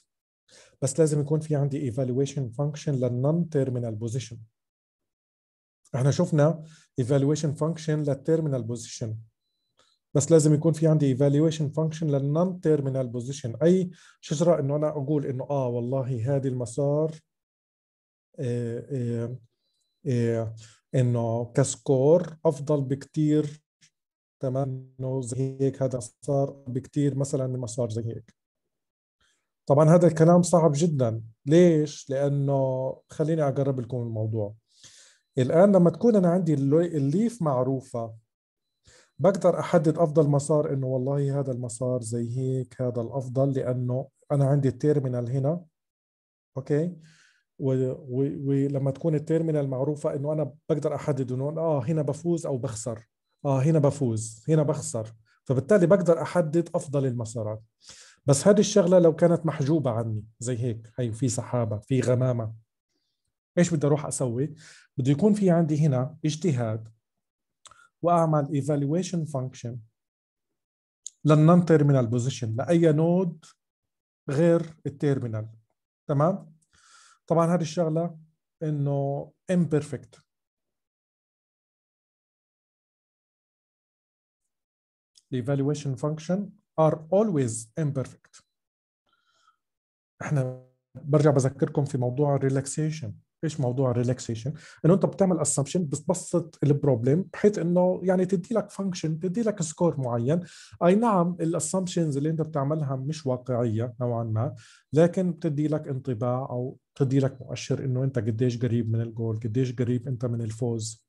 بس لازم يكون في عندي evaluation function للنون من البوزيشن احنا شفنا evaluation function للتيرمينال بوزيشن بس لازم يكون في عندي evaluation function للنون terminal position اي شجره انه انا اقول انه اه والله هذه المسار إيه إيه إيه انه كسكور افضل بكتير تمام انه زي هيك هذا صار بكتير مثلا من مسار زي هيك طبعا هذا الكلام صعب جدا ليش؟ لانه خليني اقرب لكم الموضوع الآن لما تكون أنا عندي الليف معروفة بقدر أحدد أفضل مسار إنه والله هذا المسار زي هيك هذا الأفضل لأنه أنا عندي التيرمينال هنا أوكي ولما تكون التيرمينال معروفة إنه أنا بقدر أحدد إنه آه هنا بفوز أو بخسر آه هنا بفوز هنا بخسر فبالتالي بقدر أحدد أفضل المسارات بس هذه الشغلة لو كانت محجوبة عني زي هيك هي أيوة، في سحابة في غمامة ايش بدي اروح اسوي بده يكون في عندي هنا اجتهاد واعمل evaluation function للنون تيرمينال بوزيشن لاي نود غير التيرمينال تمام طبعا هذه الشغله انه imperfect the evaluation function are always imperfect احنا برجع بذكركم في موضوع الريلاكسيشن ايش موضوع الريلاكسيشن انه انت بتعمل اسامبشن بتبسط البروبلم بحيث انه يعني تدي لك فانكشن تدي لك سكور معين اي نعم الاسامبشنز اللي انت بتعملها مش واقعيه نوعا ما لكن بتدي لك انطباع او بتدي لك مؤشر انه انت قديش قريب من الجول قديش قريب انت من الفوز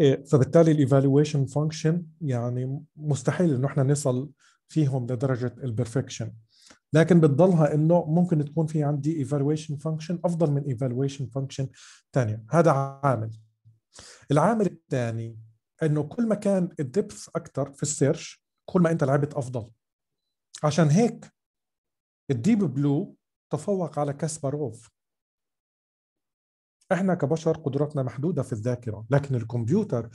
إيه، فبالتالي الايفالويشن فانكشن يعني مستحيل انه احنا نصل فيهم لدرجه البرفكشن لكن بتضلها انه ممكن تكون في عندي ايفالويشن فانكشن افضل من ايفالويشن فانكشن ثانيه هذا عامل العامل الثاني انه كل ما كان الدبث اكثر في السيرش كل ما انت لعبت افضل عشان هيك الديب بلو تفوق على كاسباروف احنا كبشر قدراتنا محدوده في الذاكره لكن الكمبيوتر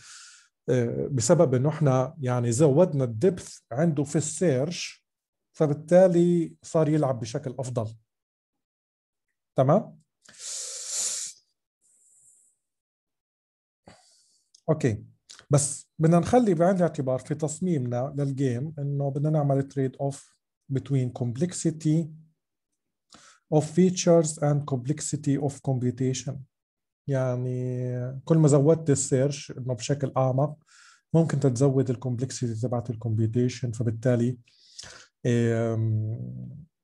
آه، بسبب انه احنا يعني زودنا الدبث عنده في السيرش فبالتالي صار يلعب بشكل افضل تمام اوكي بس بدنا نخلي بعين الاعتبار في تصميمنا للجيم انه بدنا نعمل تريد اوف between complexity of features and complexity of computation يعني كل ما زودت السيرش انه بشكل اعمق ممكن تتزود الكومبلكسيتي تبعت الكمبيوتيشن فبالتالي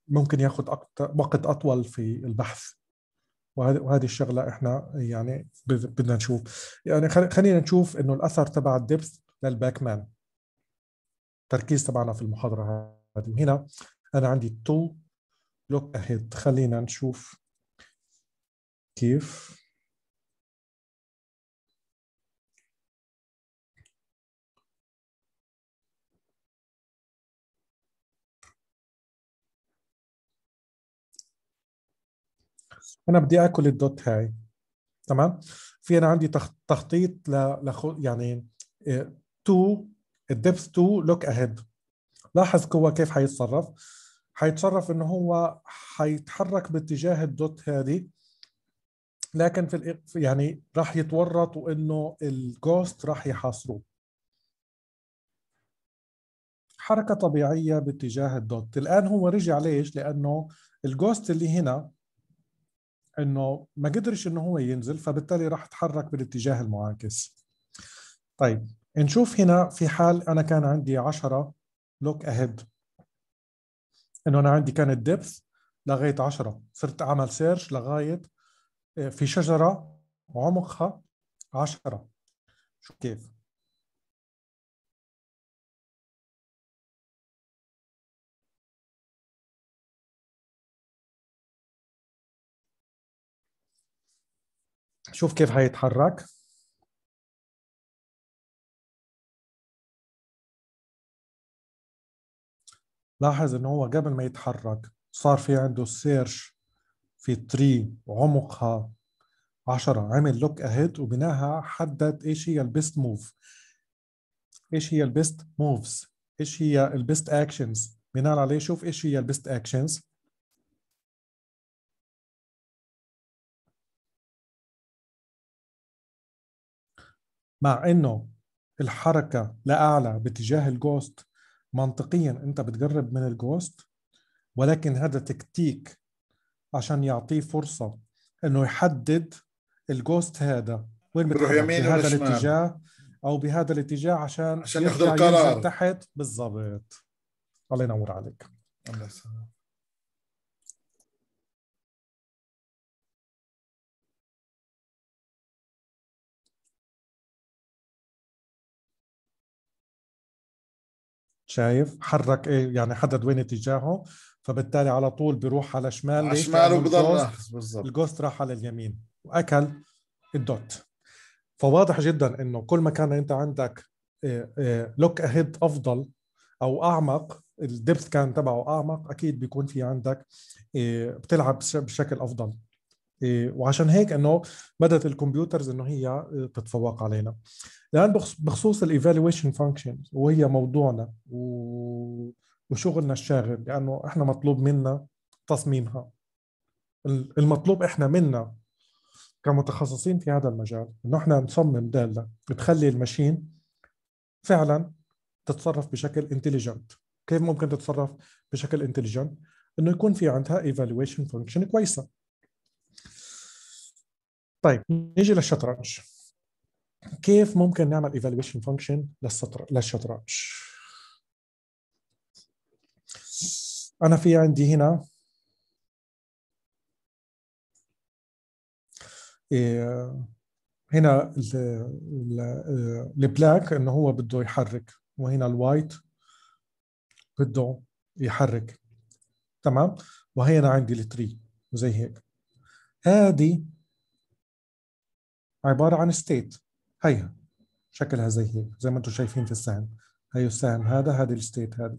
ممكن ياخذ وقت اطول في البحث وهذه الشغله احنا يعني بدنا نشوف يعني خلينا نشوف انه الاثر تبع الدبث للباك مان التركيز تبعنا في المحاضره هذه وهنا انا عندي تو لوك اهيد خلينا نشوف كيف انا بدي اكل الدوت هاي تمام في انا عندي تخطيط ل يعني إيه، تو الدبث تو لوك اهيد لاحظ كوا كيف حيتصرف حيتصرف انه هو حيتحرك باتجاه الدوت هذه لكن في يعني راح يتورط وانه الجوست راح يحاصروه حركة طبيعية باتجاه الدوت الآن هو رجع ليش؟ لأنه الجوست اللي هنا انه ما قدرش انه هو ينزل فبالتالي راح تحرك بالاتجاه المعاكس طيب نشوف هنا في حال انا كان عندي 10 لوك اهيد انه انا عندي كانت الدبث لغايه 10 صرت اعمل سيرش لغايه آه، في شجره عمقها 10 شو كيف شوف كيف حيتحرك لاحظ انه هو قبل ما يتحرك صار في عنده سيرش في تري وعمقها 10 عمل لوك اهيد وبناها حدد ايش هي البيست موف ايش هي البيست موفز ايش هي البيست اكشنز بناء عليه شوف ايش هي البيست اكشنز مع انه الحركه لاعلى باتجاه الجوست منطقيا انت بتقرب من الجوست ولكن هذا تكتيك عشان يعطيه فرصه انه يحدد الجوست هذا وين بيروح يمين بهذا الاتجاه او بهذا الاتجاه عشان عشان ياخذ القرار تحت بالضبط الله ينور عليك الله يسلمك شايف حرك ايه يعني حدد وين اتجاهه فبالتالي على طول بيروح على شمال على شمال وبضل بالضبط الجوست راح على اليمين واكل الدوت فواضح جدا انه كل ما كان انت عندك لوك آه، اهيد افضل او اعمق الدبث كان تبعه اعمق اكيد بيكون في عندك آه، بتلعب بشكل افضل آه، وعشان هيك انه بدات الكمبيوترز انه هي تتفوق علينا الان بخصوص الايفالويشن فانكشن وهي موضوعنا و... وشغلنا الشاغل لانه احنا مطلوب منا تصميمها المطلوب احنا منا كمتخصصين في هذا المجال انه احنا نصمم داله بتخلي الماشين فعلا تتصرف بشكل انتليجنت كيف ممكن تتصرف بشكل انتليجنت انه يكون في عندها ايفالويشن فانكشن كويسه طيب نيجي للشطرنج كيف ممكن نعمل ايفالويشن فانكشن للسطر للشطرنج انا في عندي هنا إيه، هنا البلاك انه هو بده يحرك وهنا الوايت بده يحرك تمام وهنا عندي التري وزي هيك هذه عباره عن ستيت هي شكلها زي هيك زي ما انتم شايفين في السهم هي السهم هذا هذه الستيت هذه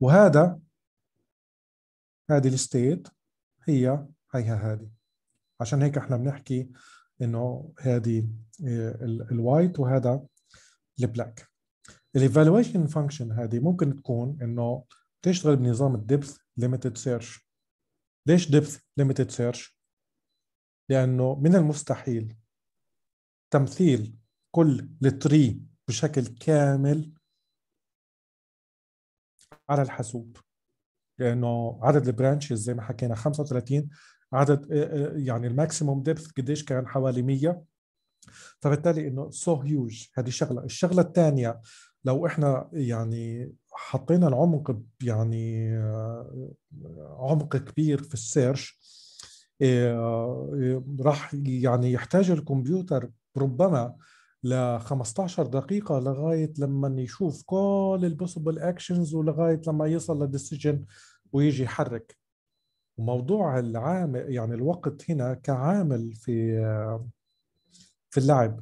وهذا هذه الستيت هي هيها هذه عشان هيك احنا بنحكي انه هذه آه، الوايت وهذا البلاك الايفالويشن فانكشن هذه ممكن تكون انه تشتغل بنظام الدبث ليميتد سيرش ليش دبث ليميتد سيرش لانه من المستحيل تمثيل كل التري بشكل كامل على الحاسوب لانه عدد البرانشز زي ما حكينا 35 عدد آه، آه، يعني الماكسيموم ديبث قديش كان حوالي 100 فبالتالي انه سو هيوج هذه شغله الشغله الثانيه لو احنا يعني حطينا العمق يعني آه، عمق كبير في السيرش راح يعني يحتاج الكمبيوتر ربما ل 15 دقيقة لغاية لما يشوف كل البوسيبل اكشنز ولغاية لما يصل للديسيجن ويجي يحرك وموضوع العامل يعني الوقت هنا كعامل في في اللعب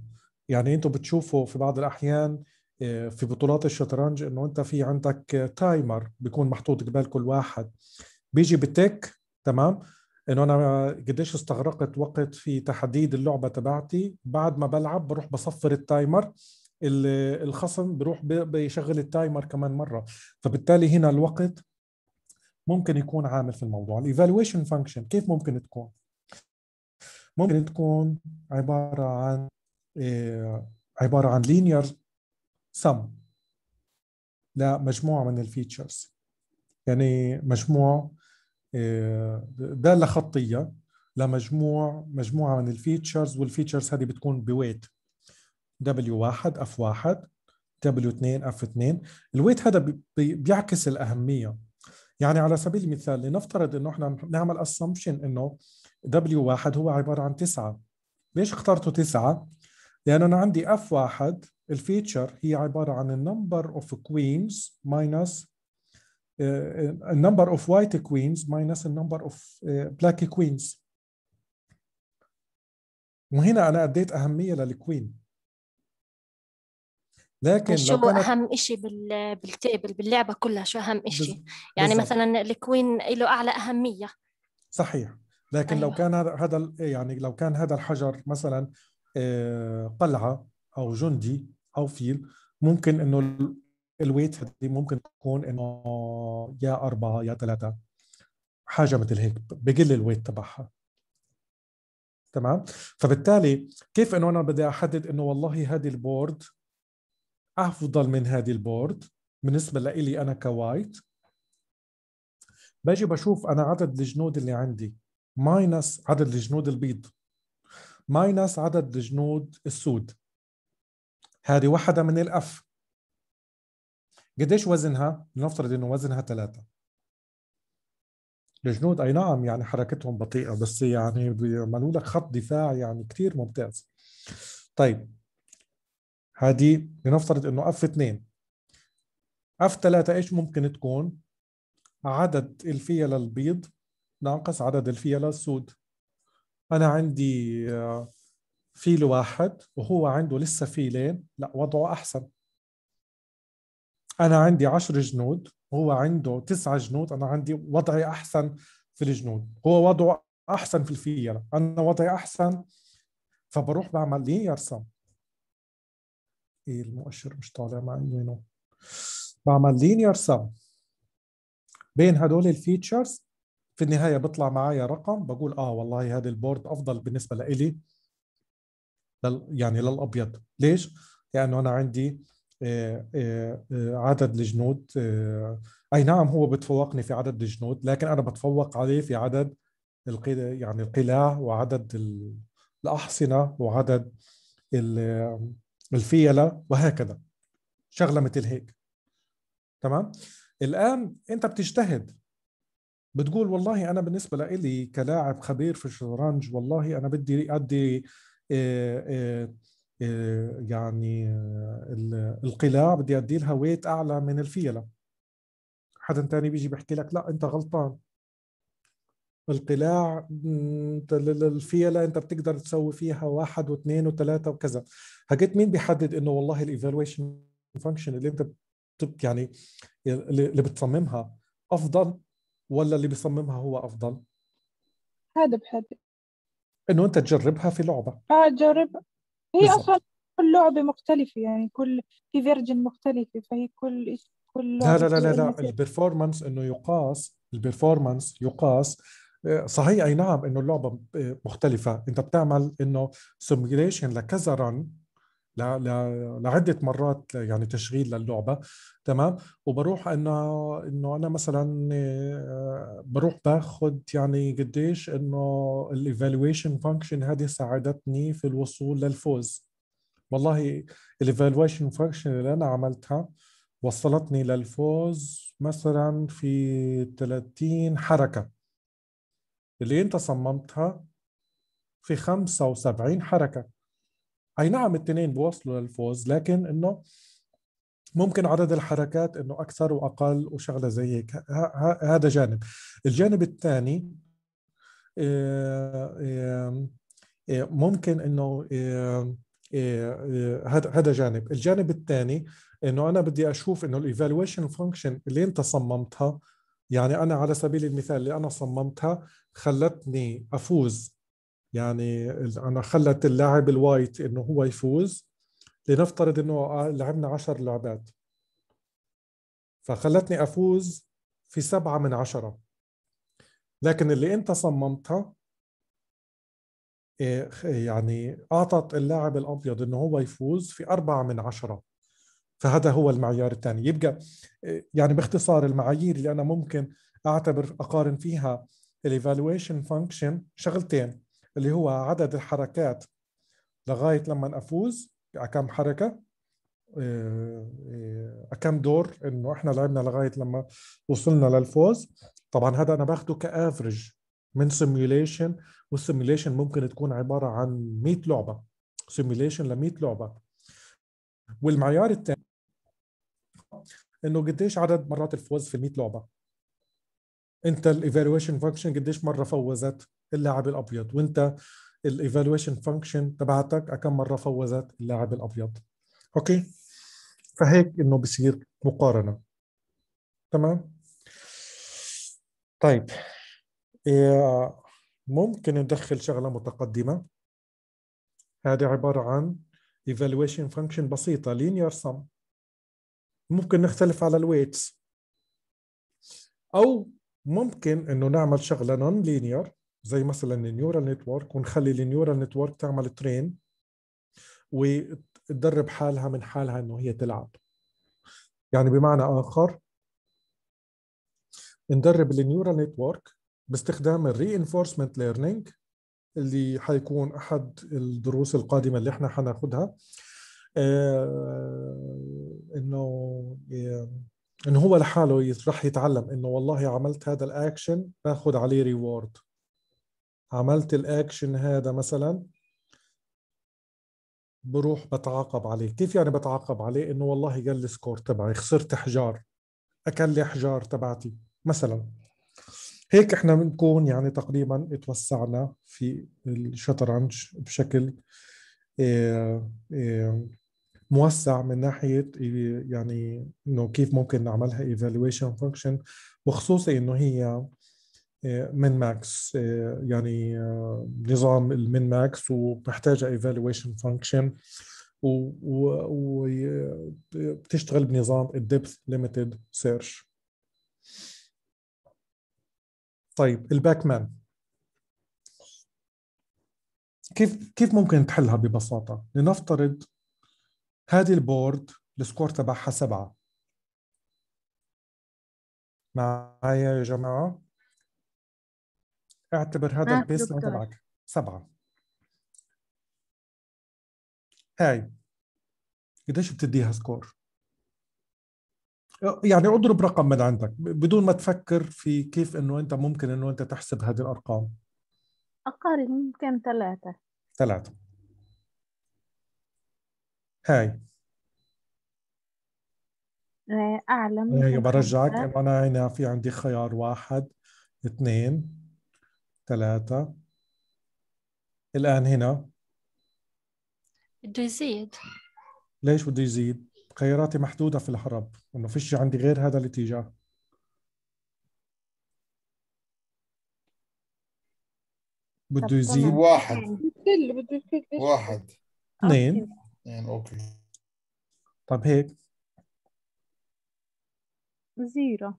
يعني انتم بتشوفوا في بعض الاحيان آه، في بطولات الشطرنج انه انت في عندك تايمر بيكون محطوط قبال كل واحد بيجي بتك تمام انه انا قديش استغرقت وقت في تحديد اللعبه تبعتي بعد ما بلعب بروح بصفر التايمر الخصم بروح بيشغل التايمر كمان مره فبالتالي هنا الوقت ممكن يكون عامل في الموضوع الايفالويشن فانكشن كيف ممكن تكون ممكن تكون عباره عن آه، عباره عن لينير سم لمجموعه من الفيتشرز يعني مجموعه داله خطيه لمجموع مجموعه من الفيتشرز والفيتشرز هذه بتكون بويت W1 F1 W2 F2 الويت هذا بيعكس الأهمية يعني على سبيل المثال لنفترض انه احنا نعمل assumption انه W1 هو عبارة عن تسعة ليش اخترته تسعة؟ لأنه أنا عندي F1 الفيتشر هي عبارة عن النمبر اوف كوينز minus النمبر اوف وايت كوينز ماينس number of آه، black queens. وهنا انا اديت اهميه للكوين لكن شو لو اهم شيء بالتيبل باللعبه كلها شو اهم شيء يعني بالزبط. مثلا الكوين له اعلى اهميه صحيح لكن أيوة. لو كان هذا هذا إيه، يعني لو كان هذا الحجر مثلا آه، قلعه او جندي او فيل ممكن انه الويت دي ممكن تكون انه يا اربعه يا ثلاثه حاجه مثل هيك بقل الويت تبعها تمام فبالتالي كيف انه انا بدي احدد انه والله هذه البورد افضل من هذه البورد بالنسبه لإلي انا كوايت باجي بشوف انا عدد الجنود اللي عندي ماينس عدد الجنود البيض ماينس عدد الجنود السود هذه واحدة من الأف قديش وزنها؟ لنفترض انه وزنها ثلاثة الجنود اي نعم يعني حركتهم بطيئة بس يعني بيعملوا لك خط دفاع يعني كثير ممتاز طيب هذه لنفترض انه اف اثنين اف ثلاثة ايش ممكن تكون؟ عدد الفيلة البيض ناقص عدد الفيلة السود انا عندي آه، فيل واحد وهو عنده لسه فيلين لا وضعه احسن انا عندي 10 جنود هو عنده 9 جنود انا عندي وضعي احسن في الجنود هو وضعه احسن في الفيلة انا وضعي احسن فبروح بعمل ليه يرسم ايه المؤشر مش طالع مع انه بعمل لينير سم بين هدول الفيتشرز في النهايه بيطلع معايا رقم بقول اه والله هذا البورد افضل بالنسبه لإلي يعني للابيض ليش؟ لانه انا عندي آه، آه، آه، عدد الجنود اي نعم هو بتفوقني في عدد الجنود لكن انا بتفوق عليه في عدد يعني القلاع وعدد الاحصنه وعدد الفيله وهكذا شغله مثل هيك تمام الان انت بتجتهد بتقول والله انا بالنسبه لي كلاعب خبير في الشطرنج والله انا بدي ادي آه، يعني آه، القلاع بدي ادي لها ويت اعلى من الفيله حدا تاني بيجي بيحكي لك لا انت غلطان القلاع الفيله انت بتقدر تسوي فيها واحد واثنين وثلاثه وكذا هجيت مين بيحدد انه والله الايفالويشن فانكشن اللي انت يعني اللي بتصممها افضل ولا اللي بيصممها هو افضل؟ هذا بحدد انه انت تجربها في لعبه اه تجربها هي اصلا كل لعبه مختلفه يعني كل في فيرجن مختلفه فهي كل كل لا لا لا لا, لا. البرفورمانس انه يقاس البرفورمانس يقاس آه، صحيح اي نعم انه اللعبه آه، مختلفه انت بتعمل انه سيميليشن لكذا رن لعده مرات يعني تشغيل للعبه تمام وبروح انه انه انا مثلا آه، بروح باخذ يعني قديش انه الايفالويشن فانكشن هذه ساعدتني في الوصول للفوز والله الايفالويشن فانكشن اللي انا عملتها وصلتني للفوز مثلا في 30 حركه اللي انت صممتها في 75 حركه اي نعم الاثنين بوصلوا للفوز لكن انه ممكن عدد الحركات انه اكثر واقل وشغله زي هيك هذا جانب الجانب الثاني آه، آه، آه، ممكن انه هذا جانب الجانب الثاني انه انا بدي اشوف انه الايفالويشن فانكشن اللي انت صممتها يعني انا على سبيل المثال اللي انا صممتها خلتني افوز يعني انا خلت اللاعب الوايت انه هو يفوز لنفترض انه آه، لعبنا 10 لعبات فخلتني افوز في سبعة من عشرة لكن اللي انت صممتها إيه، يعني اعطت اللاعب الابيض انه هو يفوز في أربعة من عشرة فهذا هو المعيار الثاني يبقى إيه، يعني باختصار المعايير اللي انا ممكن اعتبر اقارن فيها الايفالويشن فانكشن شغلتين اللي هو عدد الحركات لغايه لما افوز يعني كم حركه آه، آه، كم دور انه احنا لعبنا لغايه لما وصلنا للفوز طبعا هذا انا باخده كافرج من سيميوليشن والسيميوليشن ممكن تكون عباره عن 100 لعبه سيميوليشن ل 100 لعبه والمعيار الثاني انه قديش عدد مرات الفوز في 100 لعبه انت الايفالويشن فانكشن قديش مره فوزت اللاعب الابيض وانت الايفالويشن فانكشن تبعتك كم مره فوزت اللاعب الابيض اوكي فهيك انه بصير مقارنه تمام طيب إيه، ممكن ندخل شغله متقدمه هذه عباره عن evaluation function بسيطه linear sum ممكن نختلف على الويتس او ممكن انه نعمل شغله نون لينير زي مثلا النيورال نتورك ونخلي النيورال نتورك تعمل ترين وتدرب حالها من حالها انه هي تلعب يعني بمعنى اخر ندرب النيورال نتورك باستخدام الري انفورسمنت ليرنينج اللي حيكون احد الدروس القادمه اللي احنا حناخدها آه، انه انه هو لحاله راح يتعلم انه والله عملت هذا الاكشن باخذ عليه ريورد عملت الاكشن هذا مثلا بروح بتعاقب عليه كيف يعني بتعاقب عليه انه والله قل السكور تبعي خسرت حجار اكل لي حجار تبعتي مثلا هيك احنا بنكون يعني تقريبا اتوسعنا في الشطرنج بشكل آه، آه، موسع من ناحيه يعني انه كيف ممكن نعملها ايفالويشن فانكشن وخصوصي انه هي من ماكس يعني نظام المين ماكس وبحتاج ايفالويشن فانكشن وبتشتغل بنظام الدبث ليميتد سيرش طيب الباكمان كيف كيف ممكن تحلها ببساطه لنفترض هذه البورد السكور تبعها سبعة معايا يا جماعه اعتبر هذا آه، البيس لاين تبعك سبعه هاي قديش بتديها سكور؟ يعني اضرب رقم من عندك بدون ما تفكر في كيف انه انت ممكن انه انت تحسب هذه الارقام اقل ممكن ثلاثة ثلاثة هاي آه، اعلى من هي برجعك انا هنا في عندي خيار واحد اثنين ثلاثة الآن هنا بده يزيد ليش بده يزيد؟ خياراتي محدودة في الهرب إنه فيش عندي غير هذا الاتجاه بده يزيد واحد واحد اثنين اثنين اوكي طب هيك زيرو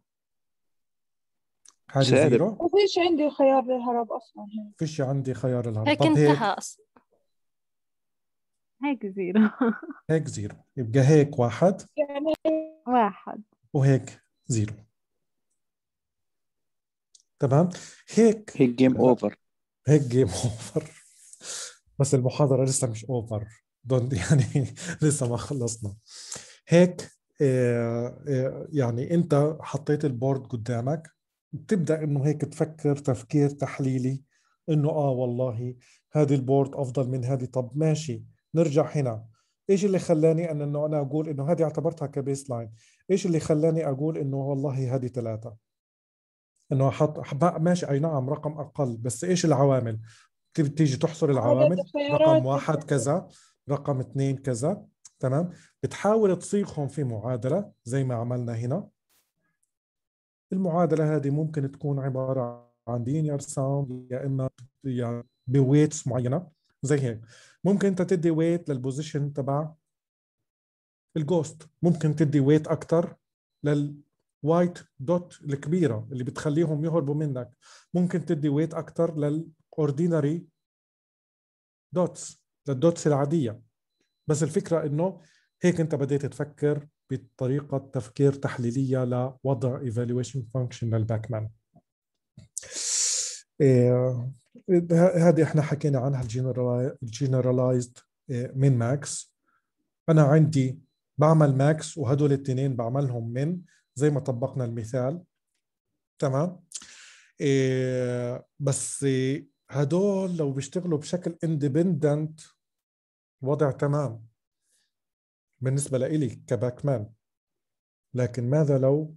حاجه زيرو ما فيش عندي خيار للهرب اصلا هيك فيش عندي خيار للهرب هيك انتهى اصلا هيك زيرو هيك زيرو يبقى هيك واحد يعني واحد وهيك زيرو تمام هيك هيك جيم اوفر هيك جيم اوفر بس المحاضرة لسه مش اوفر دون يعني لسه ما خلصنا هيك آه، آه، يعني انت حطيت البورد قدامك بتبدا انه هيك تفكر تفكير تحليلي انه اه والله هذه البورد افضل من هذه طب ماشي نرجع هنا ايش اللي خلاني ان انه انا اقول انه هذه اعتبرتها كبيس لاين ايش اللي خلاني اقول انه والله هذه ثلاثه انه احط ماشي اي نعم رقم اقل بس ايش العوامل بتيجي تحصر العوامل رقم واحد كذا رقم اثنين كذا تمام بتحاول تصيغهم في معادله زي ما عملنا هنا المعادله هذه ممكن تكون عباره عن لينير ساوند يا اما يا بويتس معينه زي هيك ممكن انت تدي ويت للبوزيشن تبع الجوست ممكن تدي ويت اكثر للوايت دوت الكبيره اللي بتخليهم يهربوا منك ممكن تدي ويت اكثر للاوردينري دوتس للدوتس العاديه بس الفكره انه هيك انت بديت تفكر بطريقة تفكير تحليلية لوضع evaluation function للباكمان إيه، هذه احنا حكينا عنها الجنراليزد إيه، من ماكس انا عندي بعمل ماكس وهدول الاثنين بعملهم من زي ما طبقنا المثال تمام إيه، بس هدول لو بيشتغلوا بشكل اندبندنت وضع تمام بالنسبة لإلي كباكمان لكن ماذا لو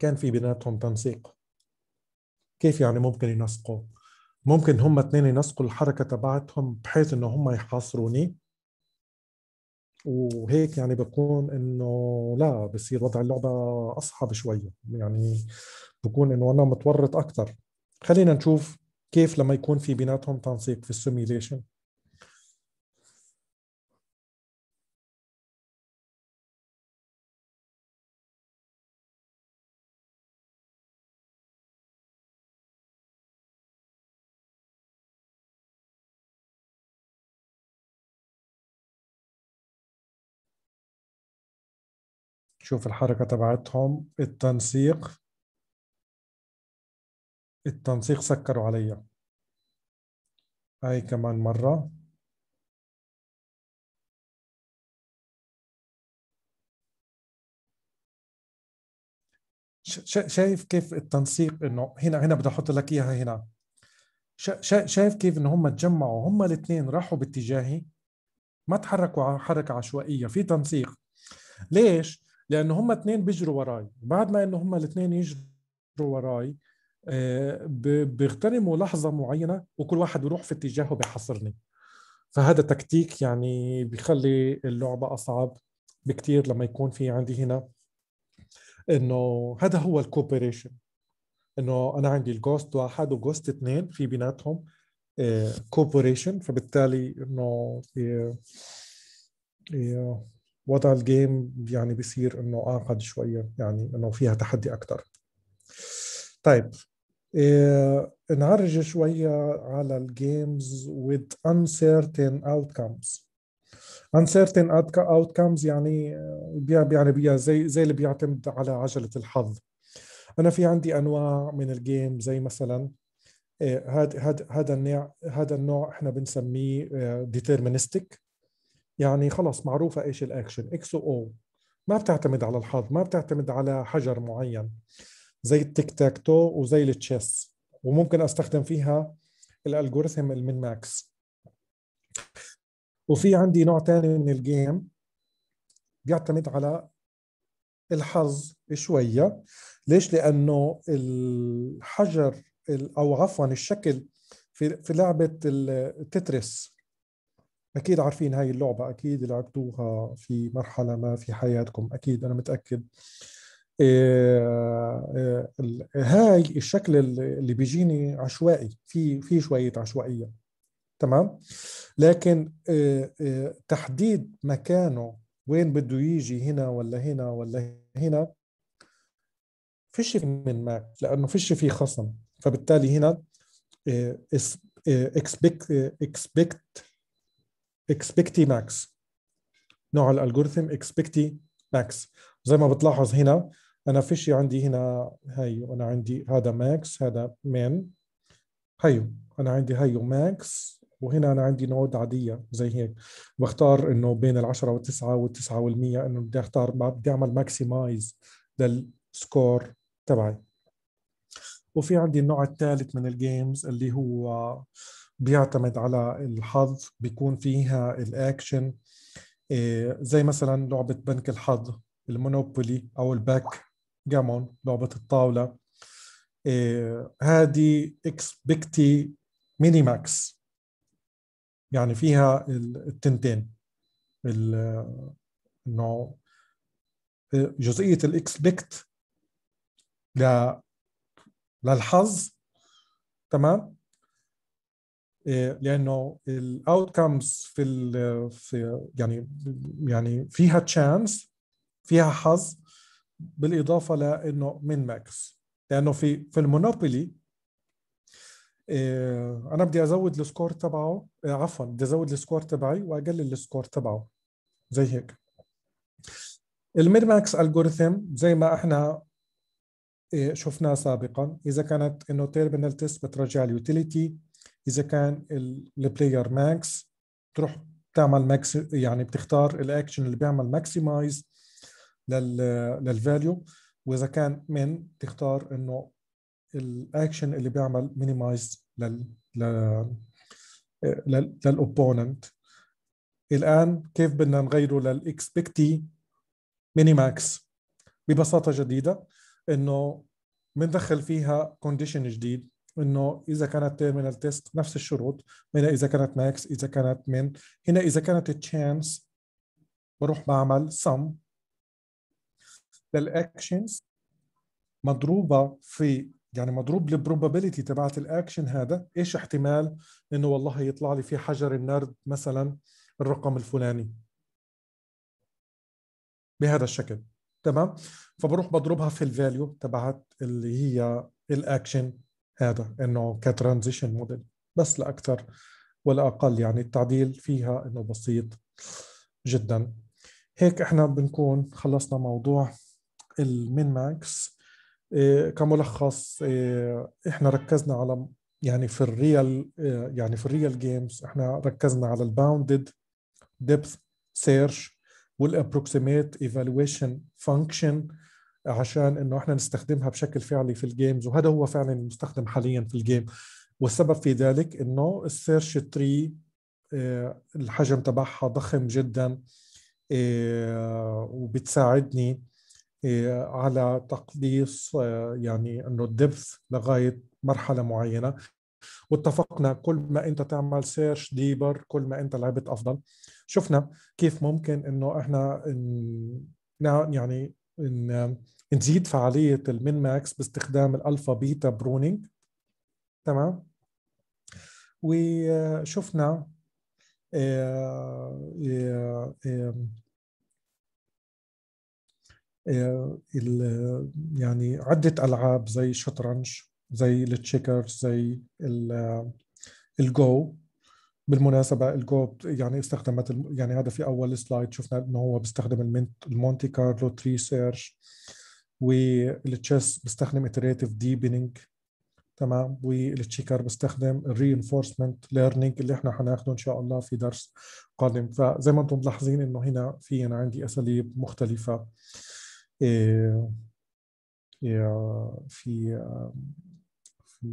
كان في بيناتهم تنسيق كيف يعني ممكن ينسقوا ممكن هم اثنين ينسقوا الحركة تبعتهم بحيث انه هم يحاصروني وهيك يعني بكون انه لا بصير وضع اللعبة اصعب شوية يعني بكون انه انا متورط اكثر خلينا نشوف كيف لما يكون في بيناتهم تنسيق في السيميليشن شوف الحركة تبعتهم التنسيق التنسيق سكروا علي هاي كمان مرة شايف كيف التنسيق انه هنا هنا بدي احط لك اياها هنا شايف كيف انه هم تجمعوا هم الاثنين راحوا باتجاهي ما تحركوا حركة عشوائية في تنسيق ليش؟ لانه هم اثنين بيجروا وراي بعد ما انه هم الاثنين يجروا وراي آه، بيغتنموا لحظه معينه وكل واحد بيروح في اتجاهه بيحصرني فهذا تكتيك يعني بيخلي اللعبه اصعب بكثير لما يكون في عندي هنا انه هذا هو الكوبريشن انه انا عندي الجوست واحد وجوست اثنين في بيناتهم كوبريشن آه، فبالتالي انه وضع الجيم يعني بيصير انه اعقد شويه يعني انه فيها تحدي اكثر طيب إيه نعرج شويه على الجيمز with uncertain outcomes uncertain outcomes يعني آه، يعني زي زي اللي بيعتمد على عجله الحظ انا في عندي انواع من الجيم زي مثلا آه، هذا هذا هذا النوع احنا بنسميه ديترمينستيك آه، يعني خلص معروفه ايش الاكشن اكس او ما بتعتمد على الحظ ما بتعتمد على حجر معين زي التيك تاك تو وزي التشيس وممكن استخدم فيها الألغوريثم المين ماكس وفي عندي نوع ثاني من الجيم بيعتمد على الحظ شوية ليش؟ لأنه الحجر أو عفوا الشكل في في لعبة التترس أكيد عارفين هاي اللعبة أكيد لعبتوها في مرحلة ما في حياتكم أكيد أنا متأكد آه، آه، هاي الشكل اللي بيجيني عشوائي في في شوية عشوائية تمام لكن آه، تحديد مكانه وين بده يجي هنا ولا هنا ولا هنا فيش من ماك لانه فيش في خصم فبالتالي هنا اكسبكت اكسبكت اكسبكتي ماكس نوع الالجوريثم اكسبكتي ماكس زي ما بتلاحظ هنا انا في شيء عندي هنا هي انا عندي هذا ماكس هذا مين هيو انا عندي هيو ماكس وهنا انا عندي نود عاديه زي هيك بختار انه بين ال10 وال9 وال9 وال100 انه بدي اختار بدي اعمل ماكسمايز للسكور تبعي وفي عندي النوع الثالث من الجيمز اللي هو بيعتمد على الحظ بيكون فيها الاكشن إيه، زي مثلا لعبه بنك الحظ المونوبولي او الباك جامون لعبه الطاوله هذه إيه، اكسبكتي ميني ماكس يعني فيها التنتين انه جزئيه الاكسبكت للحظ تمام آه، لانه الاوتكمز في ال في يعني يعني فيها تشانس فيها حظ بالاضافه لانه من ماكس لانه في في المونوبولي آه، انا بدي ازود السكور تبعه آه، عفوا بدي ازود السكور تبعي واقلل السكور تبعه زي هيك الميد ماكس الجوريثم زي ما احنا شفناه سابقا اذا كانت انه تيرمينال تيست بترجع اليوتيليتي اذا كان البلاير ماكس تروح تعمل ماكس يعني بتختار الاكشن اللي بيعمل ماكسمايز للفاليو واذا كان من تختار انه الاكشن اللي بيعمل مينيمايز لل للاوبوننت الان كيف بدنا نغيره للاكسبكتي مينيماكس ببساطه جديده انه بندخل فيها كونديشن جديد انه اذا كانت تيرمينال تيست نفس الشروط هنا اذا كانت ماكس اذا كانت من هنا اذا كانت تشانس بروح بعمل سم للاكشنز مضروبه في يعني مضروب البروبابيلتي تبعت الاكشن هذا ايش احتمال انه والله يطلع لي في حجر النرد مثلا الرقم الفلاني بهذا الشكل تمام فبروح بضربها في الفاليو تبعت اللي هي الاكشن هذا انه كترانزيشن موديل بس لاكثر ولا اقل يعني التعديل فيها انه بسيط جدا هيك احنا بنكون خلصنا موضوع المين ماكس إيه كملخص إيه احنا ركزنا على يعني في الريال إيه يعني في الريال جيمز احنا ركزنا على الباوندد ديبث سيرش والابروكسيميت ايفالويشن فانكشن عشان انه احنا نستخدمها بشكل فعلي في الجيمز وهذا هو فعلا المستخدم حاليا في الجيم والسبب في ذلك انه السيرش تري آه، الحجم تبعها ضخم جدا آه، وبتساعدني آه، على تقليص يعني انه الدبث لغايه مرحله معينه واتفقنا كل ما انت تعمل سيرش ديبر كل ما انت لعبت افضل شفنا كيف ممكن انه احنا يعني إن نزيد فعالية المين ماكس باستخدام الألفا بيتا برونينج تمام وشفنا آه، آه، آه، يعني عدة ألعاب زي الشطرنج زي التشيكرز زي الجو بالمناسبه الجو يعني استخدمت يعني هذا في اول سلايد شفنا انه هو بيستخدم المونتي كارلو تري سيرش والتشيس بيستخدم اتريتيف ديبنينج تمام والتشيكر بيستخدم الرينفورسمنت ليرنينج اللي احنا حناخده ان شاء الله في درس قادم فزي ما انتم ملاحظين انه هنا في أنا عندي اساليب مختلفه إيه في في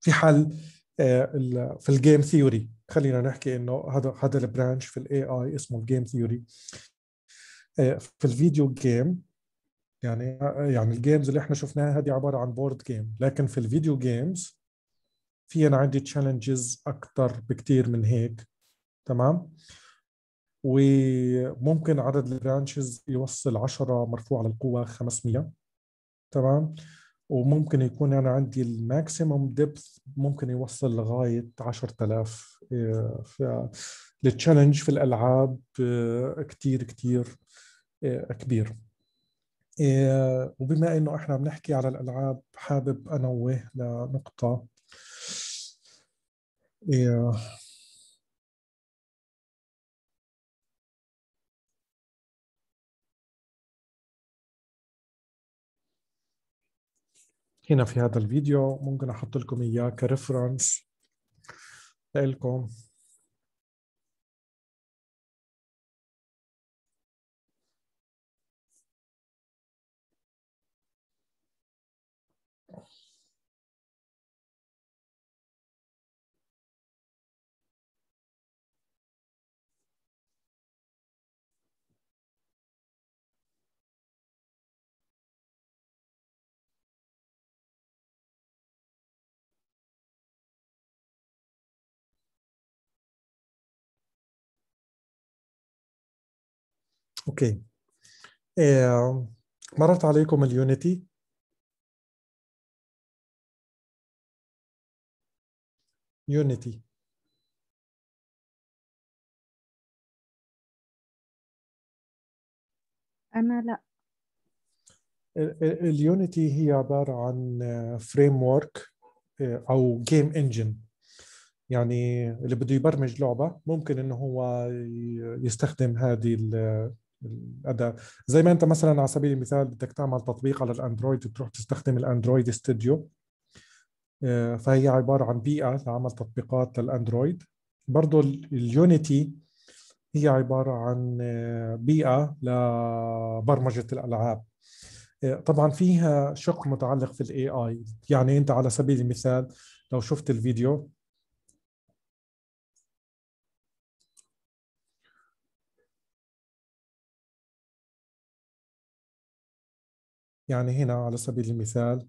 في حل آه، في الجيم ثيوري خلينا نحكي انه هذا هذا البرانش في الاي اي اسمه الجيم ثيوري آه، في الفيديو جيم يعني يعني الجيمز اللي احنا شفناها هذه عباره عن بورد جيم لكن في الفيديو جيمز في انا عندي تشالنجز اكثر بكثير من هيك تمام وممكن عدد البرانشز يوصل 10 مرفوع للقوه 500 تمام وممكن يكون انا عندي الماكسيموم ديبث ممكن يوصل لغايه 10000 فالتشالنج في الالعاب آه، كثير كثير آه، كبير آه، وبما انه احنا بنحكي على الالعاب حابب انوه لنقطه هنا في هذا الفيديو ممكن احط لكم اياه كريفرنس لكم اوكي آه، مرت عليكم اليونيتي يونيتي انا لا اليونيتي هي عباره عن فريم آه، ورك آه، او جيم انجن يعني اللي بده يبرمج لعبه ممكن انه هو يستخدم هذه الاداء زي ما انت مثلا على سبيل المثال بدك تعمل تطبيق على الاندرويد بتروح تستخدم الاندرويد ستوديو آه، فهي عباره عن بيئه لعمل تطبيقات للاندرويد برضه اليونيتي هي عباره عن آه، بيئه لبرمجه الالعاب آه، طبعا فيها شق متعلق في الاي اي يعني انت على سبيل المثال لو شفت الفيديو يعني هنا على سبيل المثال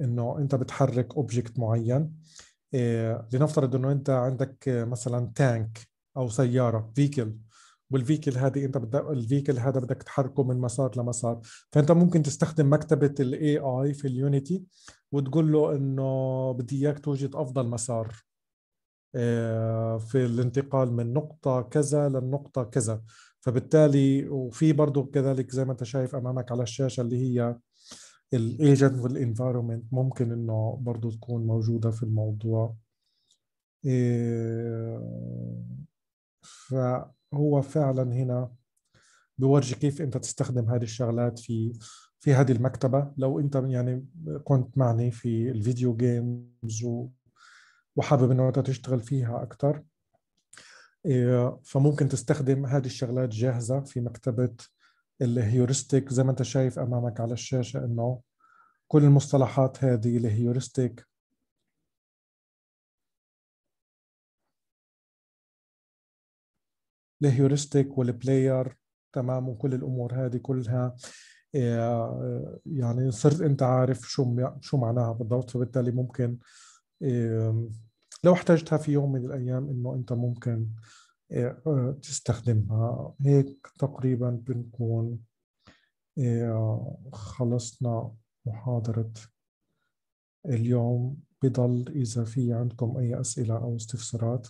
انه انت بتحرك اوبجكت معين آه، لنفترض انه انت عندك آه، مثلا تانك او سياره فيكل والفيكل هذه انت بدك الفيكل هذا بدك تحركه من مسار لمسار فانت ممكن تستخدم مكتبه الاي اي في اليونيتي وتقول له انه بدي اياك توجد افضل مسار آه، في الانتقال من نقطة كذا للنقطة كذا فبالتالي وفي برضه كذلك زي ما انت شايف امامك على الشاشه اللي هي الايجنت والانفايرمنت ممكن انه برضه تكون موجوده في الموضوع آه، فهو فعلا هنا بورجي كيف انت تستخدم هذه الشغلات في في هذه المكتبه لو انت يعني كنت معني في الفيديو جيمز وحابب انه انت تشتغل فيها اكثر إيه، فممكن تستخدم هذه الشغلات جاهزه في مكتبه الهيورستيك زي ما انت شايف امامك على الشاشه انه كل المصطلحات هذه الهيورستيك الهيورستيك والبلاير تمام وكل الامور هذه كلها إيه، يعني صرت انت عارف شو شو معناها بالضبط فبالتالي ممكن إيه، لو احتجتها في يوم من الأيام إنه أنت ممكن آه، آه، تستخدمها هيك تقريبا بنكون آه، خلصنا محاضرة اليوم بضل إذا في عندكم أي أسئلة أو استفسارات